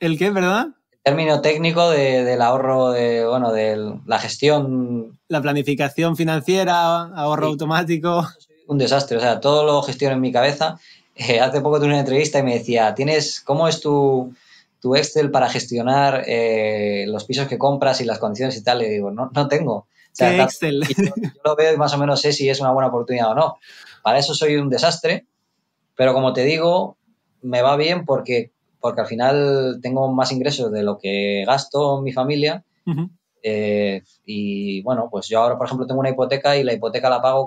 ¿El qué, verdad? término técnico de, del ahorro, de, bueno, de la gestión. La planificación financiera, ahorro automático. Un desastre, o sea, todo lo gestiono en mi cabeza. Eh, hace poco tuve una entrevista y me decía, ¿tienes, cómo es tu, tu Excel para gestionar eh, los pisos que compras y las condiciones y tal? Le digo, no, no tengo. O sea, Excel? yo lo veo y más o menos sé si es una buena oportunidad o no. Para eso soy un desastre, pero como te digo, me va bien porque porque al final tengo más ingresos de lo que gasto mi familia. Eh, y bueno, pues yo ahora, por ejemplo, tengo una hipoteca y la hipoteca la pago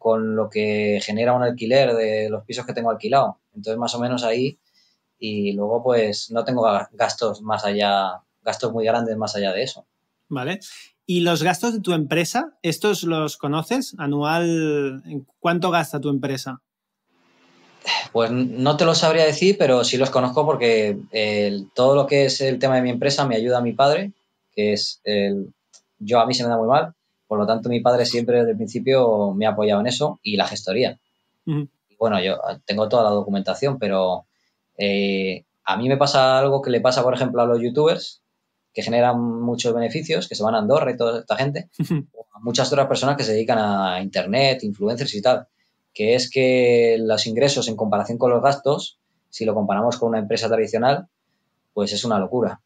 con, lo que genera un alquiler de los pisos que tengo alquilado. Entonces, más o menos ahí. Y luego, pues no tengo gastos más allá, gastos muy grandes más allá de eso. Vale. ¿Y los gastos de tu empresa? ¿Estos los conoces? ¿Anual? ¿Cuánto gasta tu empresa? Pues no te lo sabría decir, pero sí los conozco porque todo lo que es el tema de mi empresa me ayuda a mi padre, que es el, yo a mí se me da muy mal, por lo tanto mi padre siempre desde el principio me ha apoyado en eso y la gestoría. Bueno, yo tengo toda la documentación, pero eh, a mí me pasa algo que le pasa, por ejemplo, a los youtubers, que generan muchos beneficios, que se van a Andorra y toda esta gente, o a muchas otras personas que se dedican a internet, influencers y tal que es que los ingresos en comparación con los gastos, si lo comparamos con una empresa tradicional, pues es una locura.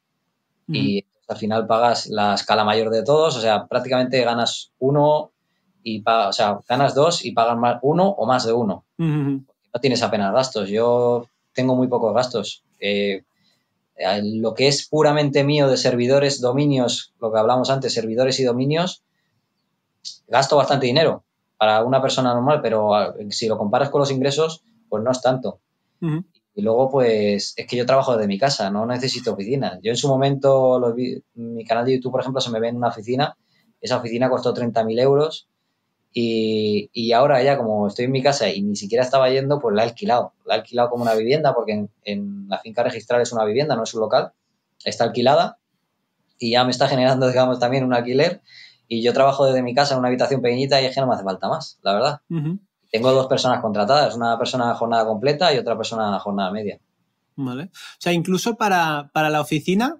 Mm. Y al final pagas la escala mayor de todos, o sea, prácticamente ganas uno y o sea, ganas dos y pagas más uno o más de uno. Mm-hmm. No tienes apenas gastos. Yo tengo muy pocos gastos. Eh, lo que es puramente mío de servidores, dominios, lo que hablamos antes, servidores y dominios, gasto bastante dinero para una persona normal, pero ah, si lo comparas con los ingresos, pues no es tanto. Y luego, pues es que yo trabajo desde mi casa, no necesito oficina. Yo en su momento, mi canal de YouTube, por ejemplo, se me ve en una oficina. Esa oficina costó 30.000 euros. Y, ahora ya, como estoy en mi casa y ni siquiera estaba yendo, pues la he alquilado. La he alquilado como una vivienda, porque en, la finca registral es una vivienda, no es un local. Está alquilada y ya me está generando, digamos, también un alquiler y yo trabajo desde mi casa en una habitación pequeñita y es que no me hace falta más, la verdad. Tengo dos personas contratadas, una persona a jornada completa y otra persona a jornada media. Vale. O sea, incluso para, la oficina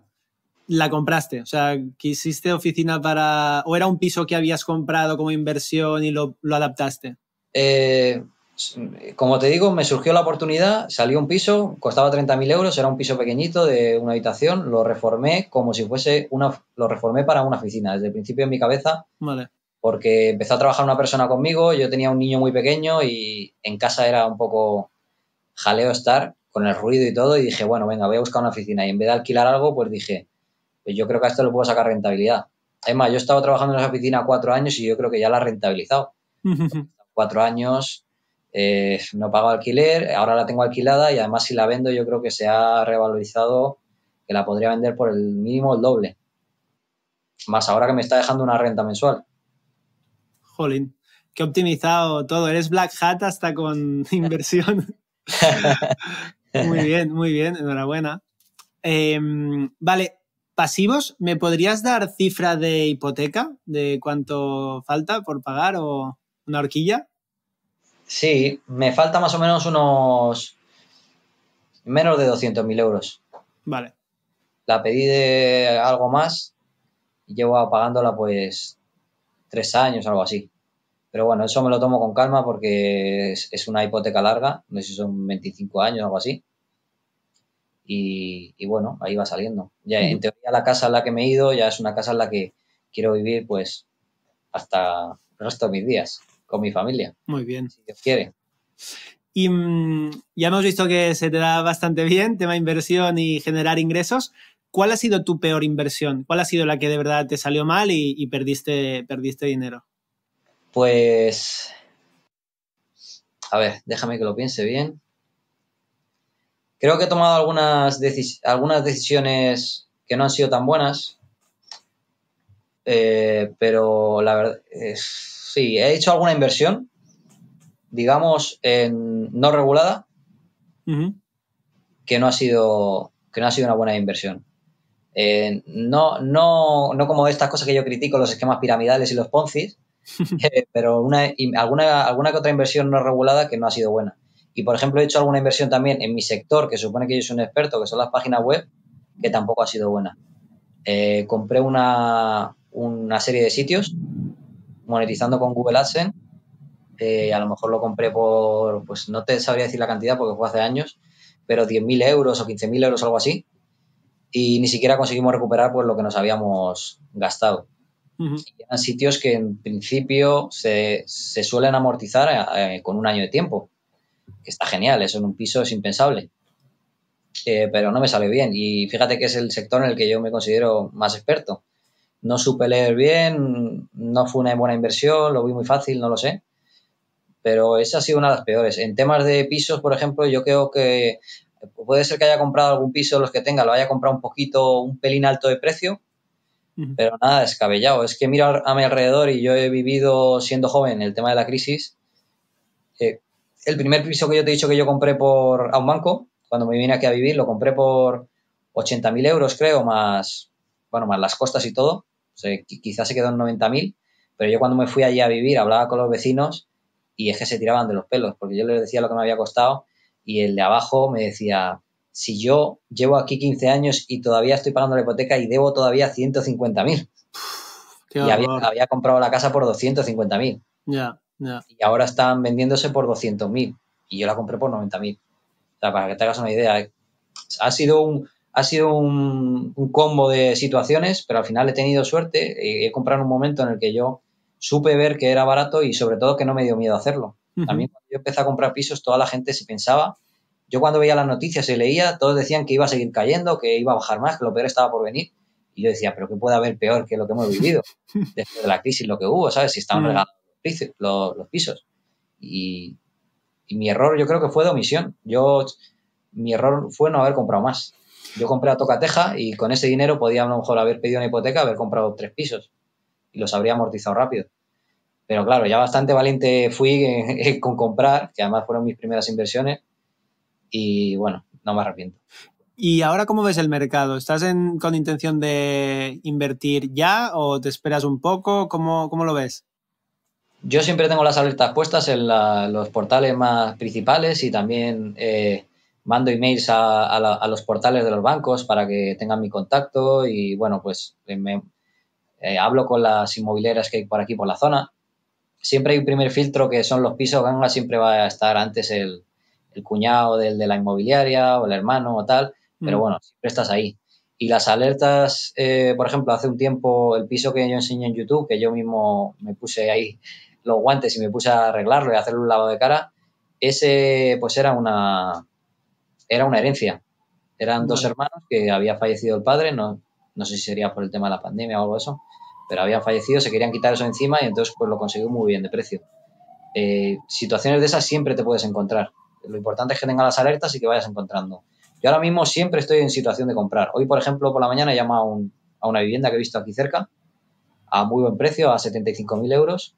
la compraste. O sea, quisiste oficina para. o era un piso que habías comprado como inversión y lo, lo adaptaste. Eh, como te digo, me surgió la oportunidad, salió un piso, costaba 30.000 euros, era un piso pequeñito de una habitación, lo reformé como si fuese una, lo reformé para una oficina, desde el principio en mi cabeza, porque empezó a trabajar una persona conmigo, yo tenía un niño muy pequeño y en casa era un poco jaleo estar con el ruido y todo, y dije, bueno, venga, voy a buscar una oficina, y en vez de alquilar algo, pues dije, pues yo creo que a esto le puedo sacar rentabilidad. Es más, yo he estado trabajando en esa oficina cuatro años y yo creo que ya la he rentabilizado. cuatro años eh, no pago alquiler, ahora la tengo alquilada y además si la vendo yo creo que se ha revalorizado, que la podría vender por el mínimo el doble. Más ahora que me está dejando una renta mensual. Jolín, que optimizado todo. Eres Black Hat hasta con inversión. muy bien, muy bien, enhorabuena. Em, vale, pasivos, ¿me podrías dar cifra de hipoteca de cuánto falta por pagar o una horquilla? Sí, me falta más o menos unos menos de 200.000 euros. Vale. La pedí de algo más y llevo pagándola pues tres años, algo así. Pero bueno, eso me lo tomo con calma porque es, una hipoteca larga, no sé si son 25 años, o algo así. Y, bueno, ahí va saliendo. Ya en teoría la casa en la que me he ido ya es una casa en la que quiero vivir pues hasta el resto de mis días con mi familia. Muy bien. Si Dios quiere. Y mm, ya hemos visto que se te da bastante bien, tema inversión y generar ingresos. ¿Cuál ha sido tu peor inversión? ¿Cuál ha sido la que de verdad te salió mal y, perdiste, perdiste dinero? Pues. A ver, déjame que lo piense bien. Creo que he tomado algunas, algunas decisiones que no han sido tan buenas. Eh, pero la verdad es Sí, he hecho alguna inversión, digamos, no regulada, que, no ha sido, que no ha sido una buena inversión. Eh, no, no, no como estas cosas que yo critico, los esquemas piramidales y los poncis, eh, pero alguna, alguna que otra inversión no regulada que no ha sido buena. Y, por ejemplo, he hecho alguna inversión también en mi sector, que supone que yo soy un experto, que son las páginas web, que tampoco ha sido buena. Eh, compré una, una serie de sitios monetizando con Google AdSense. Eh, a lo mejor lo compré por, pues no te sabría decir la cantidad porque fue hace años, pero 10.000 euros o 15.000 euros, algo así. Y ni siquiera conseguimos recuperar pues, lo que nos habíamos gastado. eran sitios que en principio se, suelen amortizar eh, con un año de tiempo, que está genial, eso en un piso es impensable. Eh, pero no me sale bien. Y fíjate que es el sector en el que yo me considero más experto no supe leer bien, no fue una buena inversión, lo vi muy fácil, no lo sé. Pero esa ha sido una de las peores. En temas de pisos, por ejemplo, yo creo que puede ser que haya comprado algún piso, los que tenga, lo haya comprado un poquito, un pelín alto de precio, pero nada, descabellado. Es que miro a mi alrededor y yo he vivido siendo joven el tema de la crisis. Eh, el primer piso que yo te he dicho que yo compré por, a un banco, cuando me vine aquí a vivir, lo compré por 80.000 euros, creo, más, bueno, más las costas y todo sea, quizás se quedó en 90.000, pero yo cuando me fui allí a vivir hablaba con los vecinos y es que se tiraban de los pelos, porque yo les decía lo que me había costado y el de abajo me decía, si yo llevo aquí 15 años y todavía estoy pagando la hipoteca y debo todavía 150.000. Y había, había, comprado la casa por 250.000. Ya, Y ahora están vendiéndose por 200.000 y yo la compré por 90.000. O sea, para que te hagas una idea, ¿eh? ha sido un, ha sido un, combo de situaciones, pero al final he tenido suerte he comprado en un momento en el que yo supe ver que era barato y sobre todo que no me dio miedo hacerlo. También cuando yo empecé a comprar pisos, toda la gente se pensaba, yo cuando veía las noticias y leía, todos decían que iba a seguir cayendo, que iba a bajar más, que lo peor estaba por venir. Y yo decía, pero ¿qué puede haber peor que lo que hemos vivido después de la crisis, lo que hubo, ¿sabes? Si estaban los, pisos. Y, mi error yo creo que fue de omisión. Yo, mi error fue no haber comprado más. Yo compré a Tocateja y con ese dinero podía a lo mejor haber pedido una hipoteca, haber comprado tres pisos y los habría amortizado rápido. Pero claro, ya bastante valiente fui con comprar, que además fueron mis primeras inversiones y bueno, no me arrepiento. ¿Y ahora cómo ves el mercado? ¿Estás con intención de invertir ya o te esperas un poco? ¿Cómo, lo ves? Yo siempre tengo las alertas puestas en los portales más principales y también eh, mando emails a, a, los portales de los bancos para que tengan mi contacto y bueno, pues eh, eh, hablo con las inmobiliarias que hay por aquí, por la zona. Siempre hay un primer filtro que son los pisos ganga, siempre va a estar antes el, cuñado del de la inmobiliaria o el hermano o tal, pero mm. bueno, siempre estás ahí. Y las alertas, eh, por ejemplo, hace un tiempo el piso que yo enseñé en YouTube, que yo mismo me puse ahí los guantes y me puse a arreglarlo y a hacerle un lado de cara, ese pues era una, era una herencia. Eran dos hermanos que había fallecido el padre, no, no sé si sería por el tema de la pandemia o algo de eso, pero habían fallecido, se querían quitar eso encima y entonces pues lo consiguió muy bien de precio. Eh, situaciones de esas siempre te puedes encontrar. Lo importante es que tengas las alertas y que vayas encontrando. Yo ahora mismo siempre estoy en situación de comprar. Hoy, por ejemplo, por la mañana llama a, a una vivienda que he visto aquí cerca, a muy buen precio, a 75.000 euros,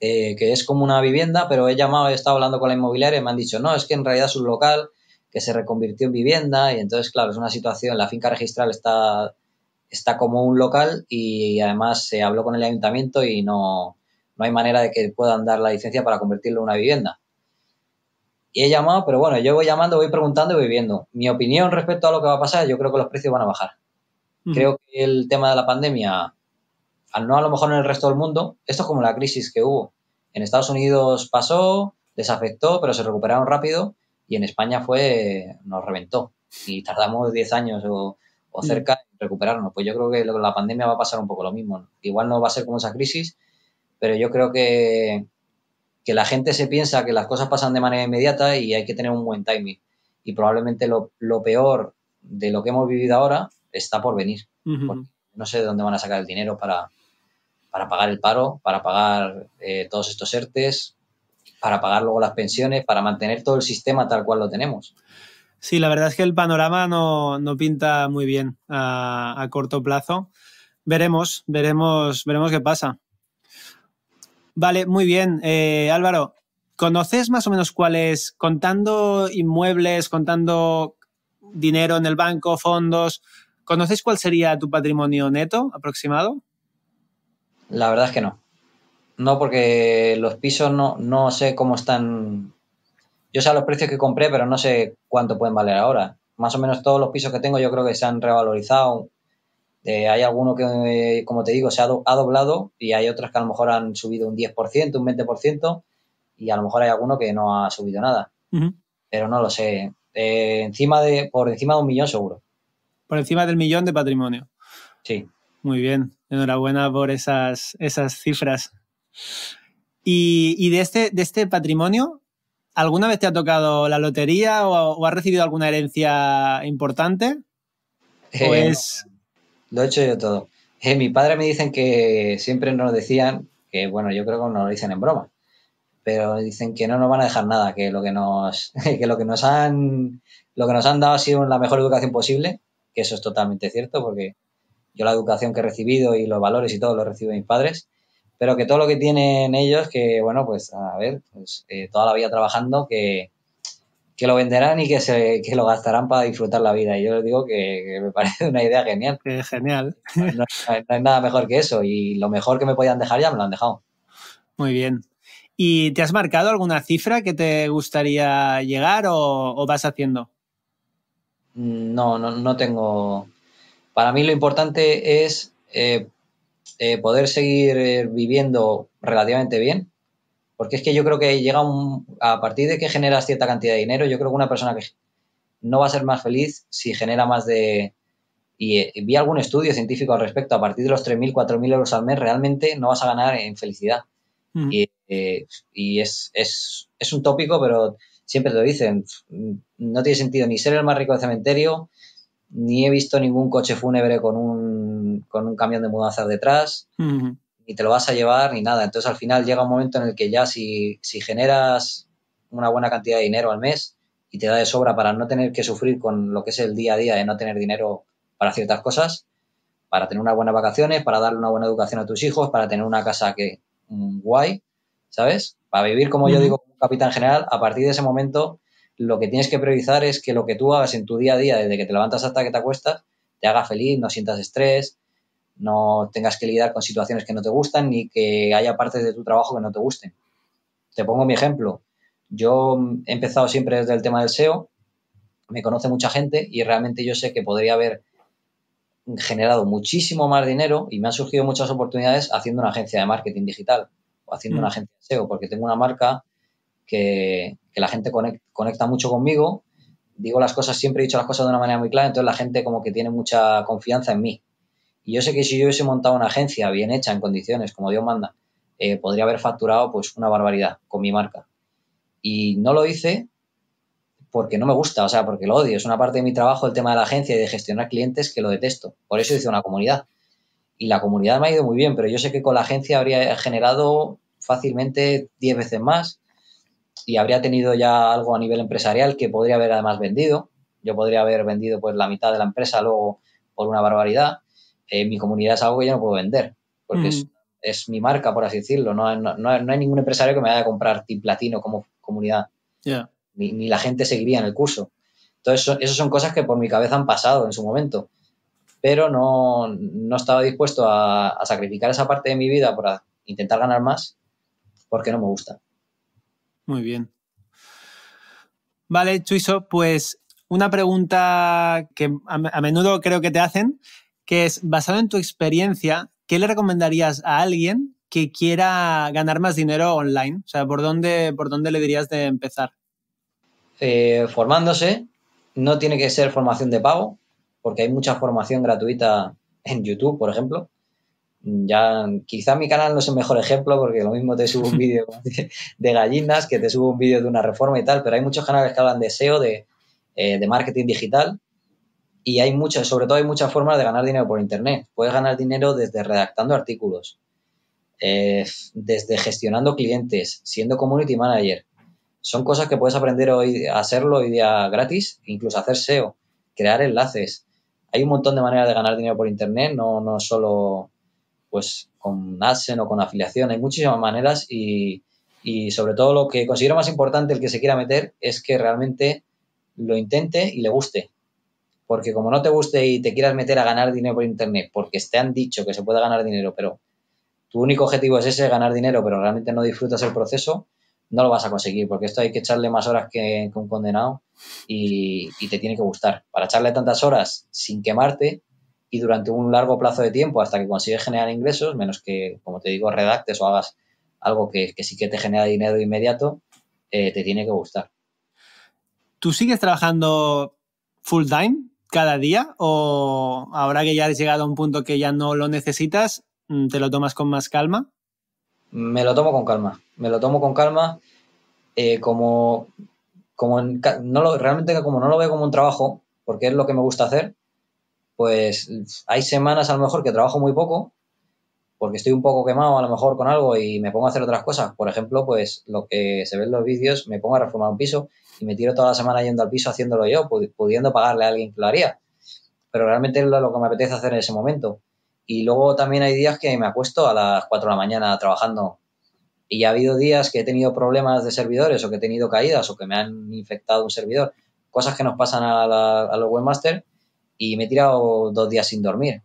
eh, que es como una vivienda, pero he llamado, he estado hablando con la inmobiliaria y me han dicho, no, es que en realidad es un local que se reconvirtió en vivienda y entonces, claro, es una situación, la finca registral está, está como un local y además se habló con el ayuntamiento y no, no hay manera de que puedan dar la licencia para convertirlo en una vivienda. Y he llamado, pero bueno, yo voy llamando, voy preguntando y voy viendo. Mi opinión respecto a lo que va a pasar, yo creo que los precios van a bajar. Creo que el tema de la pandemia, al no a lo mejor en el resto del mundo, esto es como la crisis que hubo. En Estados Unidos pasó, ...desafectó, pero se recuperaron rápido y en España fue, nos reventó y tardamos 10 años o, mm. cerca en recuperarnos. Pues yo creo que la pandemia va a pasar un poco lo mismo. Igual no va a ser como esa crisis, pero yo creo que, la gente se piensa que las cosas pasan de manera inmediata y hay que tener un buen timing. Y probablemente lo, peor de lo que hemos vivido ahora está por venir. No sé de dónde van a sacar el dinero para, para pagar el paro, para pagar eh, todos estos ERTES, para pagar luego las pensiones, para mantener todo el sistema tal cual lo tenemos. Sí, la verdad es que el panorama no, pinta muy bien a, corto plazo. Veremos, veremos, veremos qué pasa. Vale, muy bien. Eh, Álvaro, ¿conoces más o menos cuál es, contando inmuebles, contando dinero en el banco, fondos, ¿conoces cuál sería tu patrimonio neto aproximado? La verdad es que no. No, porque los pisos no, no sé cómo están. Yo sé los precios que compré, pero no sé cuánto pueden valer ahora. Más o menos todos los pisos que tengo yo creo que se han revalorizado. Eh, hay alguno que, como te digo, se ha, doblado y hay otros que a lo mejor han subido un 10%, un 20% y a lo mejor hay alguno que no ha subido nada. Pero no lo sé. Eh, encima de, por encima de un millón seguro. Por encima del millón de patrimonio. Sí. Muy bien. Enhorabuena por esas, esas cifras. Y, de, este, de este patrimonio, ¿alguna vez te ha tocado la lotería o, has recibido alguna herencia importante? pues... Lo he hecho yo todo. mis eh, mi padre me dicen que siempre nos decían, que bueno, yo creo que nos lo dicen en broma, pero dicen que no nos van a dejar nada, que lo que nos, lo que nos han lo que nos han dado ha sido la mejor educación posible, que eso es totalmente cierto, porque yo la educación que he recibido y los valores y todo lo recibo de mis padres, pero que todo lo que tienen ellos, que bueno, pues a ver, pues eh, toda la vida trabajando, que, lo venderán y que, se, lo gastarán para disfrutar la vida. Y yo les digo que, me parece una idea genial. genial. No, hay nada mejor que eso. Y lo mejor que me podían dejar ya me lo han dejado. Muy bien. ¿Y te has marcado alguna cifra que te gustaría llegar o, vas haciendo? Mm, no, no, no tengo. Para mí lo importante es eh, eh, poder seguir eh, viviendo relativamente bien. Porque es que yo creo que llega un. A partir de que generas cierta cantidad de dinero, yo creo que una persona que no va a ser más feliz si genera más de. Y, eh, vi algún estudio científico al respecto, a partir de los 3.000, 4.000 euros al mes, realmente no vas a ganar en felicidad. Mm. Y, es, es un tópico, pero siempre te lo dicen. No tiene sentido ni ser el más rico del cementerio, ni he visto ningún coche fúnebre con un, camión de mudanza detrás, ni te lo vas a llevar, ni nada. Entonces al final llega un momento en el que ya si, si generas una buena cantidad de dinero al mes y te da de sobra para no tener que sufrir con lo que es el día a día de no tener dinero para ciertas cosas, para tener unas buenas vacaciones, para darle una buena educación a tus hijos, para tener una casa que mm, guay, ¿sabes? Para vivir, como yo digo, como capitán general, a partir de ese momento lo que tienes que priorizar es que lo que tú hagas en tu día a día, desde que te levantas hasta que te acuestas, te haga feliz, no sientas estrés, no tengas que lidiar con situaciones que no te gustan ni que haya partes de tu trabajo que no te gusten. Te pongo mi ejemplo. Yo he empezado siempre desde el tema del SEO, me conoce mucha gente y realmente yo sé que podría haber generado muchísimo más dinero y me han surgido muchas oportunidades haciendo una agencia de marketing digital o haciendo mm. una agencia de SEO, porque tengo una marca que, la gente conecta, mucho conmigo, digo las cosas, siempre he dicho las cosas de una manera muy clara, entonces la gente como que tiene mucha confianza en mí. Y yo sé que si yo hubiese montado una agencia bien hecha, en condiciones, como Dios manda, eh, podría haber facturado pues una barbaridad con mi marca. Y no lo hice porque no me gusta, o sea, porque lo odio. Es una parte de mi trabajo el tema de la agencia y de gestionar clientes que lo detesto. Por eso hice una comunidad. Y la comunidad me ha ido muy bien, pero yo sé que con la agencia habría generado fácilmente 10 veces más y habría tenido ya algo a nivel empresarial que podría haber además vendido. Yo podría haber vendido pues la mitad de la empresa luego por una barbaridad. Eh, mi comunidad es algo que yo no puedo vender, porque es, mm. mi marca, por así decirlo. No, no, hay ningún empresario que me vaya a comprar Team Platino como comunidad. Ni, la gente seguiría en el curso. Entonces, esas son cosas que por mi cabeza han pasado en su momento, pero no, estaba dispuesto a, a sacrificar esa parte de mi vida para intentar ganar más porque no me gusta. Muy bien. Vale, Chuiso, pues una pregunta que a, menudo creo que te hacen, que es, basado en tu experiencia, ¿qué le recomendarías a alguien que quiera ganar más dinero online? O sea, ¿por dónde, por dónde le dirías de empezar? Eh, formándose, no tiene que ser formación de pago, porque hay mucha formación gratuita en YouTube, por ejemplo ya quizá mi canal no es el mejor ejemplo porque lo mismo te subo un vídeo de, gallinas que te subo un vídeo de una reforma y tal, pero hay muchos canales que hablan de SEO, eh, de, marketing digital y hay muchas, sobre todo hay muchas formas de ganar dinero por Internet. Puedes ganar dinero desde redactando artículos, eh, desde gestionando clientes, siendo community manager. Son cosas que puedes aprender hoy a hacerlo hoy día gratis, incluso hacer SEO, crear enlaces. Hay un montón de maneras de ganar dinero por Internet, no, no solo pues con AdSense o con afiliación. Hay muchísimas maneras y, sobre todo lo que considero más importante el que se quiera meter es que realmente lo intente y le guste. Porque como no te guste y te quieras meter a ganar dinero por internet, porque te han dicho que se puede ganar dinero, pero tu único objetivo es ese, ganar dinero, pero realmente no disfrutas el proceso, no lo vas a conseguir, porque esto hay que echarle más horas que, un condenado y, y, te tiene que gustar. Para echarle tantas horas sin quemarte, y durante un largo plazo de tiempo hasta que consigues generar ingresos, menos que, como te digo, redactes o hagas algo que, sí que te genera dinero inmediato, eh, te tiene que gustar. ¿Tú sigues trabajando full time cada día o ahora que ya has llegado a un punto que ya no lo necesitas, mm, te lo tomas con más calma? Me lo tomo con calma, me lo tomo con calma. Eh, como como no lo, realmente como no lo veo como un trabajo, porque es lo que me gusta hacer, pues hay semanas a lo mejor que trabajo muy poco, porque estoy un poco quemado a lo mejor con algo y me pongo a hacer otras cosas. Por ejemplo, pues lo que se ve en los vídeos, me pongo a reformar un piso y me tiro toda la semana yendo al piso haciéndolo yo, pudiendo pagarle a alguien que lo haría. Pero realmente es lo que me apetece hacer en ese momento. Y luego también hay días que me acuesto a las 4 de la mañana trabajando. Y ha habido días que he tenido problemas de servidores o que he tenido caídas o que me han infectado un servidor. Cosas que nos pasan a, los webmasters y me he tirado dos días sin dormir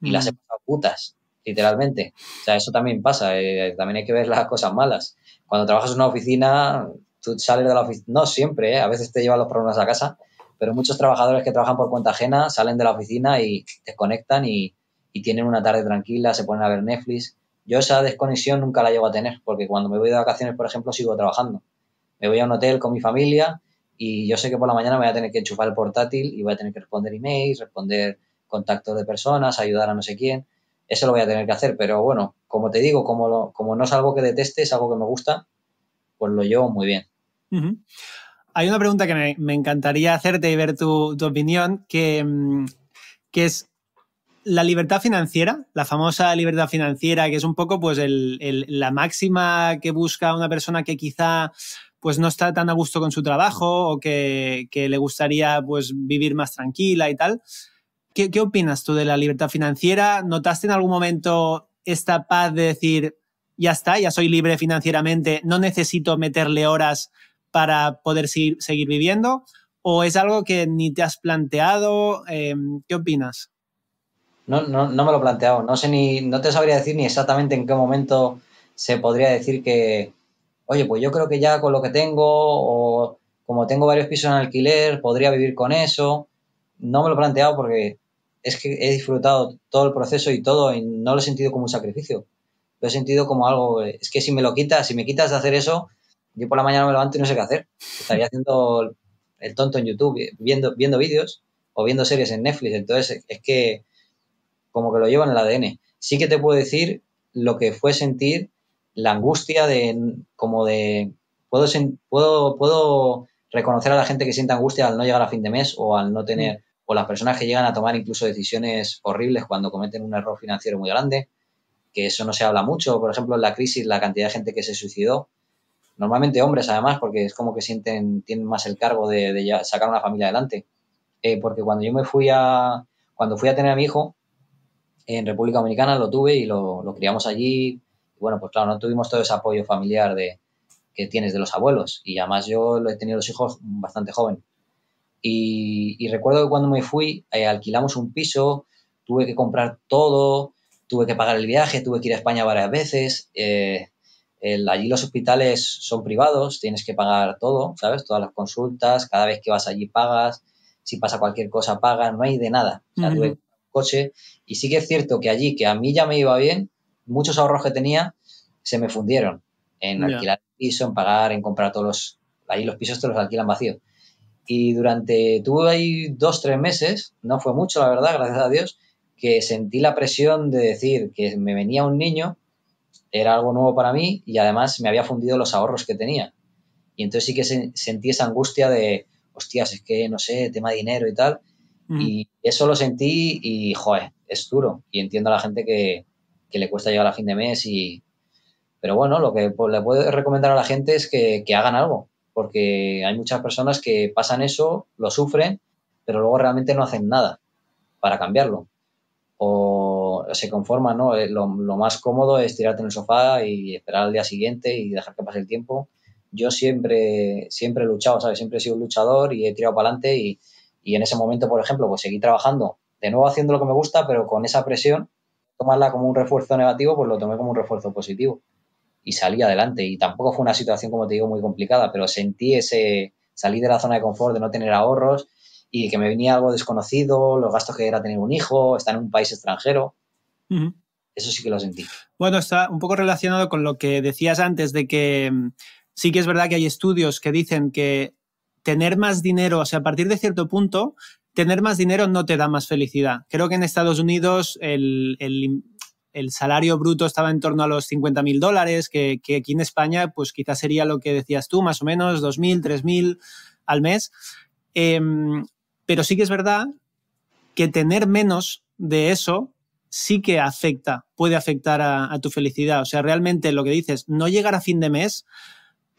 y las he mm. pasado putas, literalmente. O sea, eso también pasa, eh, también hay que ver las cosas malas. Cuando trabajas en una oficina, tú sales de la oficina, no siempre, eh, a veces te llevan los problemas a casa, pero muchos trabajadores que trabajan por cuenta ajena salen de la oficina y desconectan y, tienen una tarde tranquila, se ponen a ver Netflix. Yo esa desconexión nunca la llevo a tener, porque cuando me voy de vacaciones, por ejemplo, sigo trabajando. Me voy a un hotel con mi familia y yo sé que por la mañana voy a tener que enchufar el portátil y voy a tener que responder emails, responder contactos de personas, ayudar a no sé quién. Eso lo voy a tener que hacer, pero bueno, como te digo, como, como no es algo que deteste, es algo que me gusta, pues lo llevo muy bien. Hay una pregunta que me, encantaría hacerte y ver tu, opinión, que, mm, que es la libertad financiera, la famosa libertad financiera, que es un poco pues la máxima que busca una persona que quizá pues no está tan a gusto con su trabajo o que, le gustaría pues vivir más tranquila y tal. ¿Qué, opinas tú de la libertad financiera? ¿Notaste en algún momento esta paz de decir, ya está, ya soy libre financieramente, no necesito meterle horas para poder seguir, viviendo? ¿O es algo que ni te has planteado? Em, ¿Qué opinas? No, no, no, me lo he planteado. No sé ni, no te sabría decir ni exactamente en qué momento se podría decir que, oye, pues yo creo que ya con lo que tengo o como tengo varios pisos en alquiler, podría vivir con eso. No me lo he planteado porque es que he disfrutado todo el proceso y todo y no lo he sentido como un sacrificio. Lo he sentido como algo, es que si me lo quitas, si me quitas de hacer eso, yo por la mañana me levanto y no sé qué hacer. Estaría haciendo el tonto en YouTube, viendo, viendo vídeos o viendo series en Netflix. Entonces, es que como que lo llevo en el ADN. Sí que te puedo decir lo que fue sentir la angustia de, como de, puedo, puedo, puedo reconocer a la gente que siente angustia al no llegar a fin de mes o al no tener, mm. o las personas que llegan a tomar incluso decisiones horribles cuando cometen un error financiero muy grande, que eso no se habla mucho, por ejemplo, en la crisis, la cantidad de gente que se suicidó, normalmente hombres además, porque es como que sienten, tienen más el cargo de, de sacar una familia adelante. Eh, porque cuando yo me fui a, cuando fui a tener a mi hijo, en República Dominicana lo tuve y lo, lo criamos allí y bueno, pues claro, no tuvimos todo ese apoyo familiar de, que tienes de los abuelos. Y además yo he tenido los hijos bastante joven. Y, recuerdo que cuando me fui, eh, alquilamos un piso, tuve que comprar todo, tuve que pagar el viaje, tuve que ir a España varias veces. Eh, allí los hospitales son privados, tienes que pagar todo, ¿sabes? Todas las consultas, cada vez que vas allí pagas, si pasa cualquier cosa pagas, no hay de nada. O coche y sí que es cierto que allí, que a mí ya me iba bien, muchos ahorros que tenía se me fundieron en alquilar el piso, en pagar, en comprar todos los... Ahí los pisos te los alquilan vacío. Y durante, tuve ahí dos, tres meses, no fue mucho, la verdad, gracias a Dios, que sentí la presión de decir que me venía un niño, era algo nuevo para mí y además me había fundido los ahorros que tenía. Y entonces sí que sentí esa angustia de, hostias, es que no sé, tema dinero y tal. Mm. Y eso lo sentí y, joder, es duro. Y entiendo a la gente que, que le cuesta llegar a fin de mes y... Pero bueno, lo que le puedo recomendar a la gente es que, hagan algo, porque hay muchas personas que pasan eso, lo sufren, pero luego realmente no hacen nada para cambiarlo. O se conforman, ¿no? Eh, lo, más cómodo es tirarte en el sofá y esperar al día siguiente y dejar que pase el tiempo. Yo siempre, siempre he luchado, ¿sabes? Siempre he sido un luchador y he tirado para adelante y, y en ese momento, por ejemplo, pues seguí trabajando, de nuevo haciendo lo que me gusta, pero con esa presión tomarla como un refuerzo negativo, pues lo tomé como un refuerzo positivo y salí adelante. Y tampoco fue una situación, como te digo, muy complicada, pero sentí ese, salir de la zona de confort, de no tener ahorros y que me venía algo desconocido, los gastos que era tener un hijo, estar en un país extranjero. Eso sí que lo sentí. Bueno, está un poco relacionado con lo que decías antes de que mm, sí que es verdad que hay estudios que dicen que tener más dinero, o sea, a partir de cierto punto, tener más dinero no te da más felicidad. Creo que en Estados Unidos el, el, salario bruto estaba en torno a los 50 mil dólares, que, que, aquí en España pues quizás sería lo que decías tú, más o menos 2.000, 3.000 al mes. Em, pero sí que es verdad que tener menos de eso sí que afecta, puede afectar a, a, tu felicidad. O sea, realmente lo que dices, no llegar a fin de mes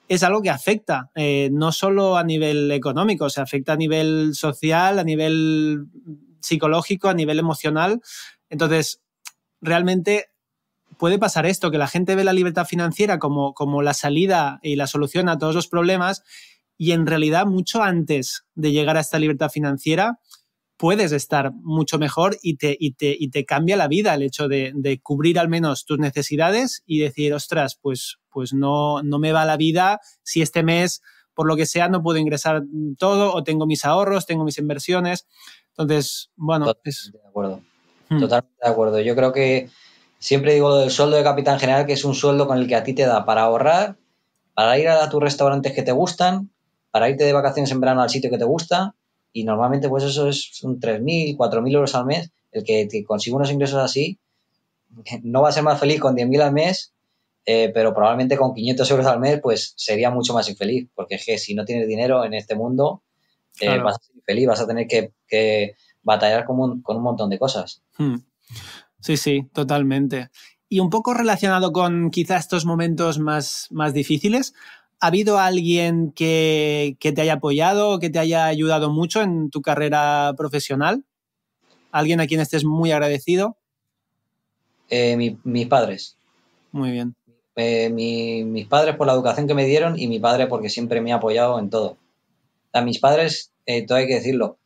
es algo que afecta, eh, no solo a nivel económico, se afecta a nivel social, a nivel psicológico, a nivel emocional. Entonces, realmente puede pasar esto, que la gente ve la libertad financiera como la salida y la solución a todos los problemas y en realidad mucho antes de llegar a esta libertad financiera puedes estar mucho mejor y te, y te, cambia la vida el hecho de, cubrir al menos tus necesidades y decir, ostras, pues, pues no, me va la vida si este mes, por lo que sea, no puedo ingresar todo o tengo mis ahorros, tengo mis inversiones. Entonces, bueno, De acuerdo. Hmm. Totalmente de acuerdo. Yo creo que siempre digo lo del sueldo de capitán general, que es un sueldo con el que a ti te da para ahorrar, para ir a tus restaurantes que te gustan, para irte de vacaciones en verano al sitio que te gusta y normalmente pues eso es un 3.000, 4.000 euros al mes. El que, consiga unos ingresos así no va a ser más feliz con 10.000 al mes, eh, pero probablemente con 500 euros al mes pues sería mucho más infeliz, porque que si no tienes dinero en este mundo eh, vas a ser infeliz, vas a tener que, que batallar con un, con un, montón de cosas. Hmm. Sí, sí, totalmente. Y un poco relacionado con quizás estos momentos más, más difíciles, ¿Ha habido alguien que, te haya apoyado, o que te haya ayudado mucho en tu carrera profesional? ¿Alguien a quien estés muy agradecido? Eh, mis padres. Muy bien. Eh, mis padres por la educación que me dieron y mi padre porque siempre me ha apoyado en todo. A mis padres, eh, todo hay que decirlo,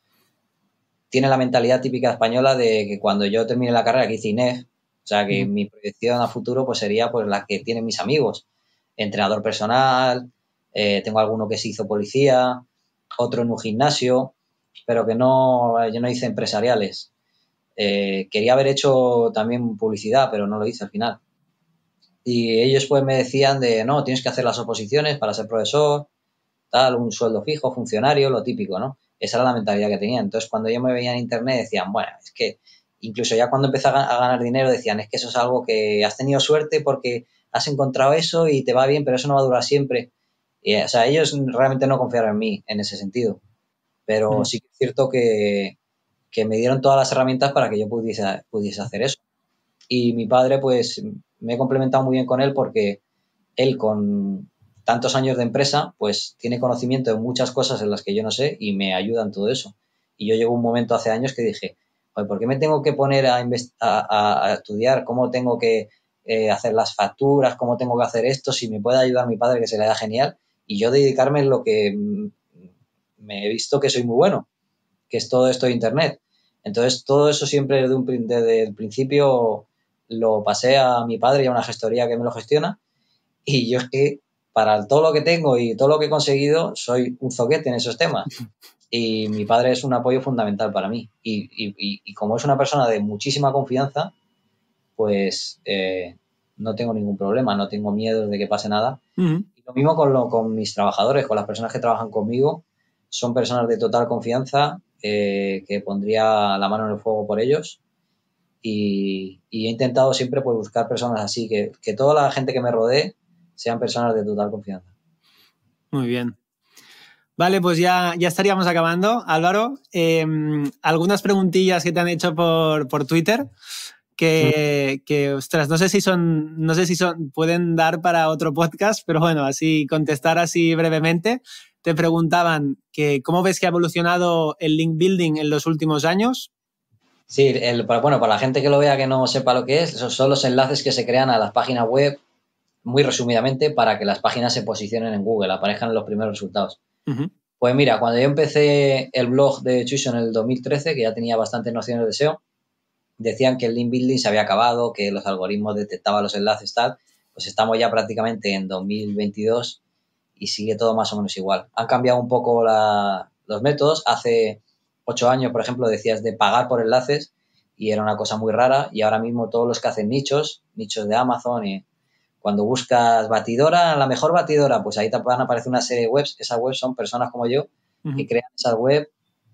tiene la mentalidad típica española de que cuando yo termine la carrera que hice o sea que mi proyección a futuro pues sería pues, la que tienen mis amigos entrenador personal, eh, tengo alguno que se hizo policía, otro en un gimnasio, pero que no, eh, yo no hice empresariales. Eh, quería haber hecho también publicidad, pero no lo hice al final. Y ellos pues me decían de, no, tienes que hacer las oposiciones para ser profesor, tal, un sueldo fijo, funcionario, lo típico, ¿no? Esa era la mentalidad que tenía. Entonces, cuando yo me veía en internet, decían, bueno, es que incluso ya cuando empezaba a, ganar dinero, decían, es que eso es algo que has tenido suerte porque has encontrado eso y te va bien, pero eso no va a durar siempre. o sea, ellos realmente no confiaron en mí en ese sentido. Pero mm. sí que es cierto que, me dieron todas las herramientas para que yo pudiese, pudiese hacer eso. Y mi padre, pues, me he complementado muy bien con él porque él con tantos años de empresa, pues tiene conocimiento de muchas cosas en las que yo no sé y me ayuda en todo eso. Y yo llevo un momento hace años que dije, ¿por qué me tengo que poner a estudiar cómo tengo que eh, hacer las facturas, cómo tengo que hacer esto, si me puede ayudar mi padre, que se le da genial, y yo dedicarme en lo que mm, me he visto que soy muy bueno, que es todo esto de Internet. Entonces, todo eso siempre desde, un, desde el principio lo pasé a mi padre y a una gestoría que me lo gestiona, y yo es que para todo lo que tengo y todo lo que he conseguido, soy un zoquete en esos temas. Y mi padre es un apoyo fundamental para mí. Y, y, y como es una persona de muchísima confianza, pues eh, no tengo ningún problema, no tengo miedo de que pase nada. Y lo mismo con, lo, con mis trabajadores, con las personas que trabajan conmigo, son personas de total confianza eh, que pondría la mano en el fuego por ellos. Y, he intentado siempre pues, buscar personas así, que, toda la gente que me rodee sean personas de total confianza. Muy bien. Vale, pues ya, ya estaríamos acabando. Álvaro, em, algunas preguntillas que te han hecho por, por Twitter que, ostras, no sé si son, no sé si son, pueden dar para otro podcast, pero bueno, así contestar así brevemente. Te preguntaban que cómo ves que ha evolucionado el link building en los últimos años. Sí, el, bueno, para la gente que lo vea que no sepa lo que es, esos son los enlaces que se crean a las páginas web, muy resumidamente, para que las páginas se posicionen en Google, aparezcan los primeros resultados. Pues mira, cuando yo empecé el blog de Chuiso en el 2013, que ya tenía bastantes nociones de SEO, decían que el link building se había acabado, que los algoritmos detectaban los enlaces, tal, pues estamos ya prácticamente en 2022 y sigue todo más o menos igual. Han cambiado un poco los métodos. Hace ocho años, por ejemplo, decías de pagar por enlaces y era una cosa muy rara y ahora mismo todos los que hacen nichos, nichos de Amazon y cuando buscas batidora, la mejor batidora, pues ahí te van a aparecer una serie de webs. Esas webs son personas como yo que crean esas webs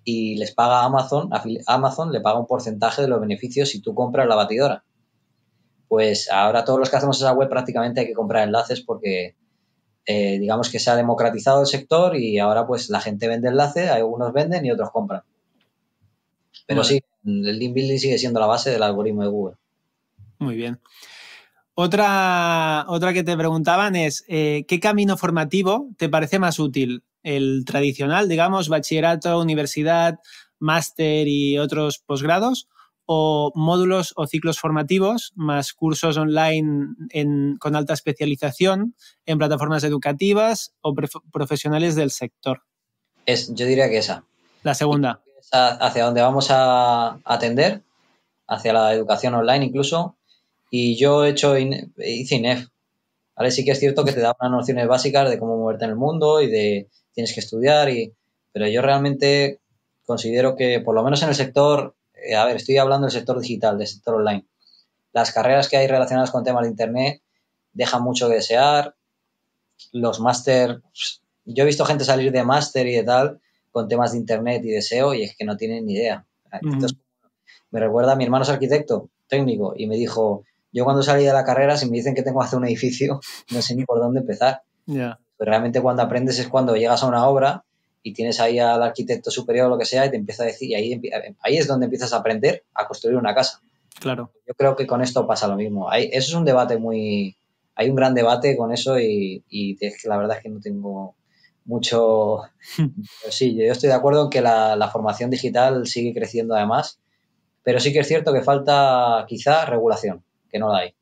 y les paga Amazon, Amazon le paga un porcentaje de los beneficios si tú compras la batidora. Pues ahora todos los que hacemos esa web prácticamente hay que comprar enlaces porque eh, digamos que se ha democratizado el sector y ahora pues la gente vende enlaces, algunos venden y otros compran. Pero sí, el link building sigue siendo la base del algoritmo de Google. Muy bien. Otra, otra que te preguntaban es, eh, ¿qué camino formativo te parece más útil? el tradicional, digamos, bachillerato, universidad, máster y otros posgrados, o módulos o ciclos formativos, más cursos online con alta especialización en plataformas educativas o profesionales del sector. Es, yo diría que esa. La segunda. hacia dónde vamos a atender, hacia la educación online incluso. Y yo he hecho hice INEF. Sí que es cierto que te da unas nociones básicas de cómo moverte en el mundo y de tienes que estudiar, y, pero yo realmente considero que, por lo menos en el sector, eh, a ver, estoy hablando del sector digital, del sector online, las carreras que hay relacionadas con temas de Internet dejan mucho que desear, los máster, pues, yo he visto gente salir de máster y de tal con temas de Internet y deseo y es que no tienen ni idea. Ah, me recuerda, a mi hermano es arquitecto técnico y me dijo, yo cuando salí de la carrera, si me dicen que tengo que hacer un edificio, no sé ni por dónde empezar. Yeah. Pero realmente cuando aprendes es cuando llegas a una obra y tienes ahí al arquitecto superior o lo que sea y te empieza a decir, y ahí, ahí es donde empiezas a aprender a construir una casa. Claro. Yo creo que con esto pasa lo mismo. Hay, eso es un debate muy... Hay un gran debate con eso y, la verdad es que no tengo mucho... sí, yo estoy de acuerdo en que la, la formación digital sigue creciendo además, pero sí que es cierto que falta quizá regulación, que no la hay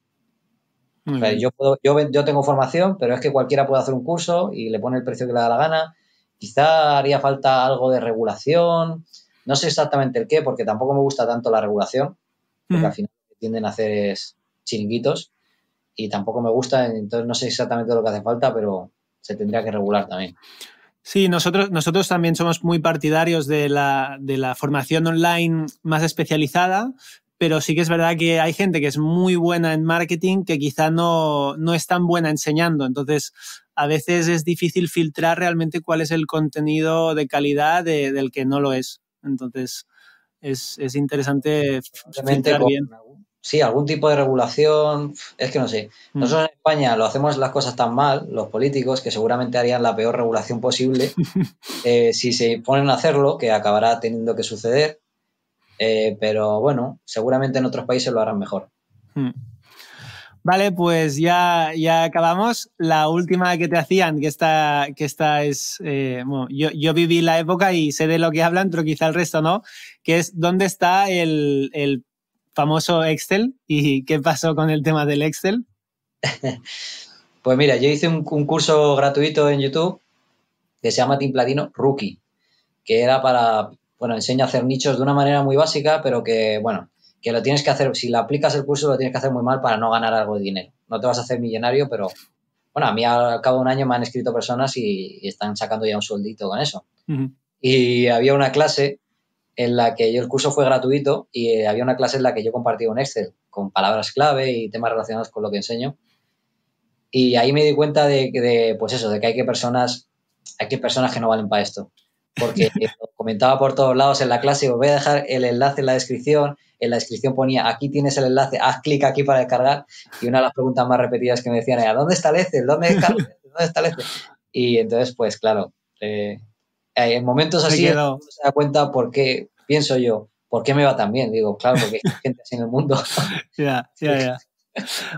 yo, yo, tengo formación, pero es que cualquiera puede hacer un curso y le pone el precio que le da la gana. Quizá haría falta algo de regulación, no sé exactamente el qué, porque tampoco me gusta tanto la regulación, porque al final lo que tienden a hacer es chiringuitos y tampoco me gusta, entonces no sé exactamente lo que hace falta, pero se tendría que regular también. Sí, nosotros, nosotros también somos muy partidarios de la, de la formación online más especializada, pero sí que es verdad que hay gente que es muy buena en marketing que quizá no, no es tan buena enseñando. Entonces, a veces es difícil filtrar realmente cuál es el contenido de calidad del que no lo es. Entonces, es, es interesante filtrar bien. Sí, algún tipo de regulación, es que no sé. Mm. Nosotros en España lo hacemos las cosas tan mal, los políticos, que seguramente harían la peor regulación posible, eh, si se ponen a hacerlo, que acabará teniendo que suceder, eh, pero bueno, seguramente en otros países lo harán mejor. Hmm. Vale, pues ya, ya acabamos. La última que te hacían, que esta, que esta es. Eh, yo, viví la época y sé de lo que hablan, pero quizá el resto no, que es dónde está el, famoso Excel y qué pasó con el tema del Excel. pues mira, yo hice un, un, curso gratuito en YouTube que se llama Team Platino Rookie, que era para bueno, enseña a hacer nichos de una manera muy básica, pero que, bueno, que lo tienes que hacer, si la aplicas el curso, lo tienes que hacer muy mal para no ganar algo de dinero. No te vas a hacer millonario, pero, bueno, a mí al cabo de un año me han escrito personas y, están sacando ya un sueldito con eso. Y había una clase en la que yo el curso fue gratuito y eh, había una clase en la que yo compartía un Excel con palabras clave y temas relacionados con lo que enseño. Y ahí me di cuenta de, de pues eso, de que hay que personas, hay que personas que no valen para esto porque comentaba por todos lados en la clase, os voy a dejar el enlace en la descripción. En la descripción ponía, aquí tienes el enlace, haz clic aquí para descargar. Y una de las preguntas más repetidas que me decían era, ¿dónde está el ¿Dónde está el ¿Dónde está el Y entonces, pues claro, eh, en momentos así no se da cuenta por qué, pienso yo, ¿por qué me va tan bien? Digo, claro, porque hay gente así en el mundo. Ya, ya, ya.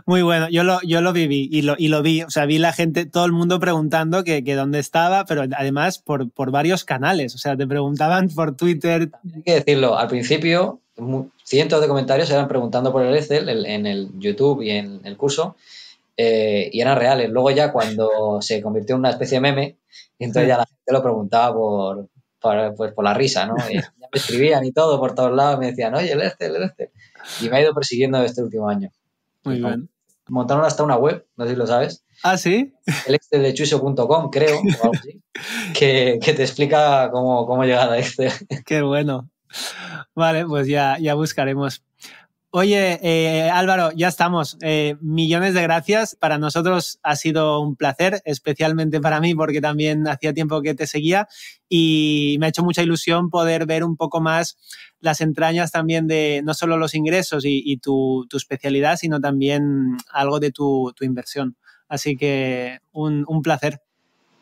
Muy bueno, yo lo, yo lo viví y lo, y lo vi, o sea, vi la gente, todo el mundo preguntando que, dónde estaba, pero además por, varios canales, o sea, te preguntaban por Twitter. Hay que decirlo, al principio cientos de comentarios eran preguntando por el Excel en el YouTube y en el curso eh, y eran reales. Luego ya cuando se convirtió en una especie de meme, entonces ya la gente lo preguntaba por, pues, la risa, ¿no? ya me escribían y todo por todos lados, me decían, oye, el Excel, el Excel. Y me ha ido persiguiendo este último año. Muy bien. Montaron hasta una web, no sé si lo sabes. Ah, sí. El Excel de chuiso.com, creo, que, te explica cómo, cómo llegar a este. Qué bueno. Vale, pues ya, ya buscaremos Oye, eh, Álvaro, ya estamos. Eh, millones de gracias. Para nosotros ha sido un placer, especialmente para mí, porque también hacía tiempo que te seguía y me ha hecho mucha ilusión poder ver un poco más las entrañas también de no solo los ingresos y, tu, especialidad, sino también algo de tu, inversión. Así que un, placer.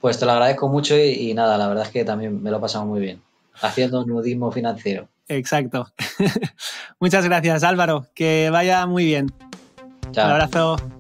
Pues te lo agradezco mucho y, nada, la verdad es que también me lo he pasado muy bien haciendo nudismo financiero. Exacto. Muchas gracias, Álvaro. Que vaya muy bien. Un abrazo.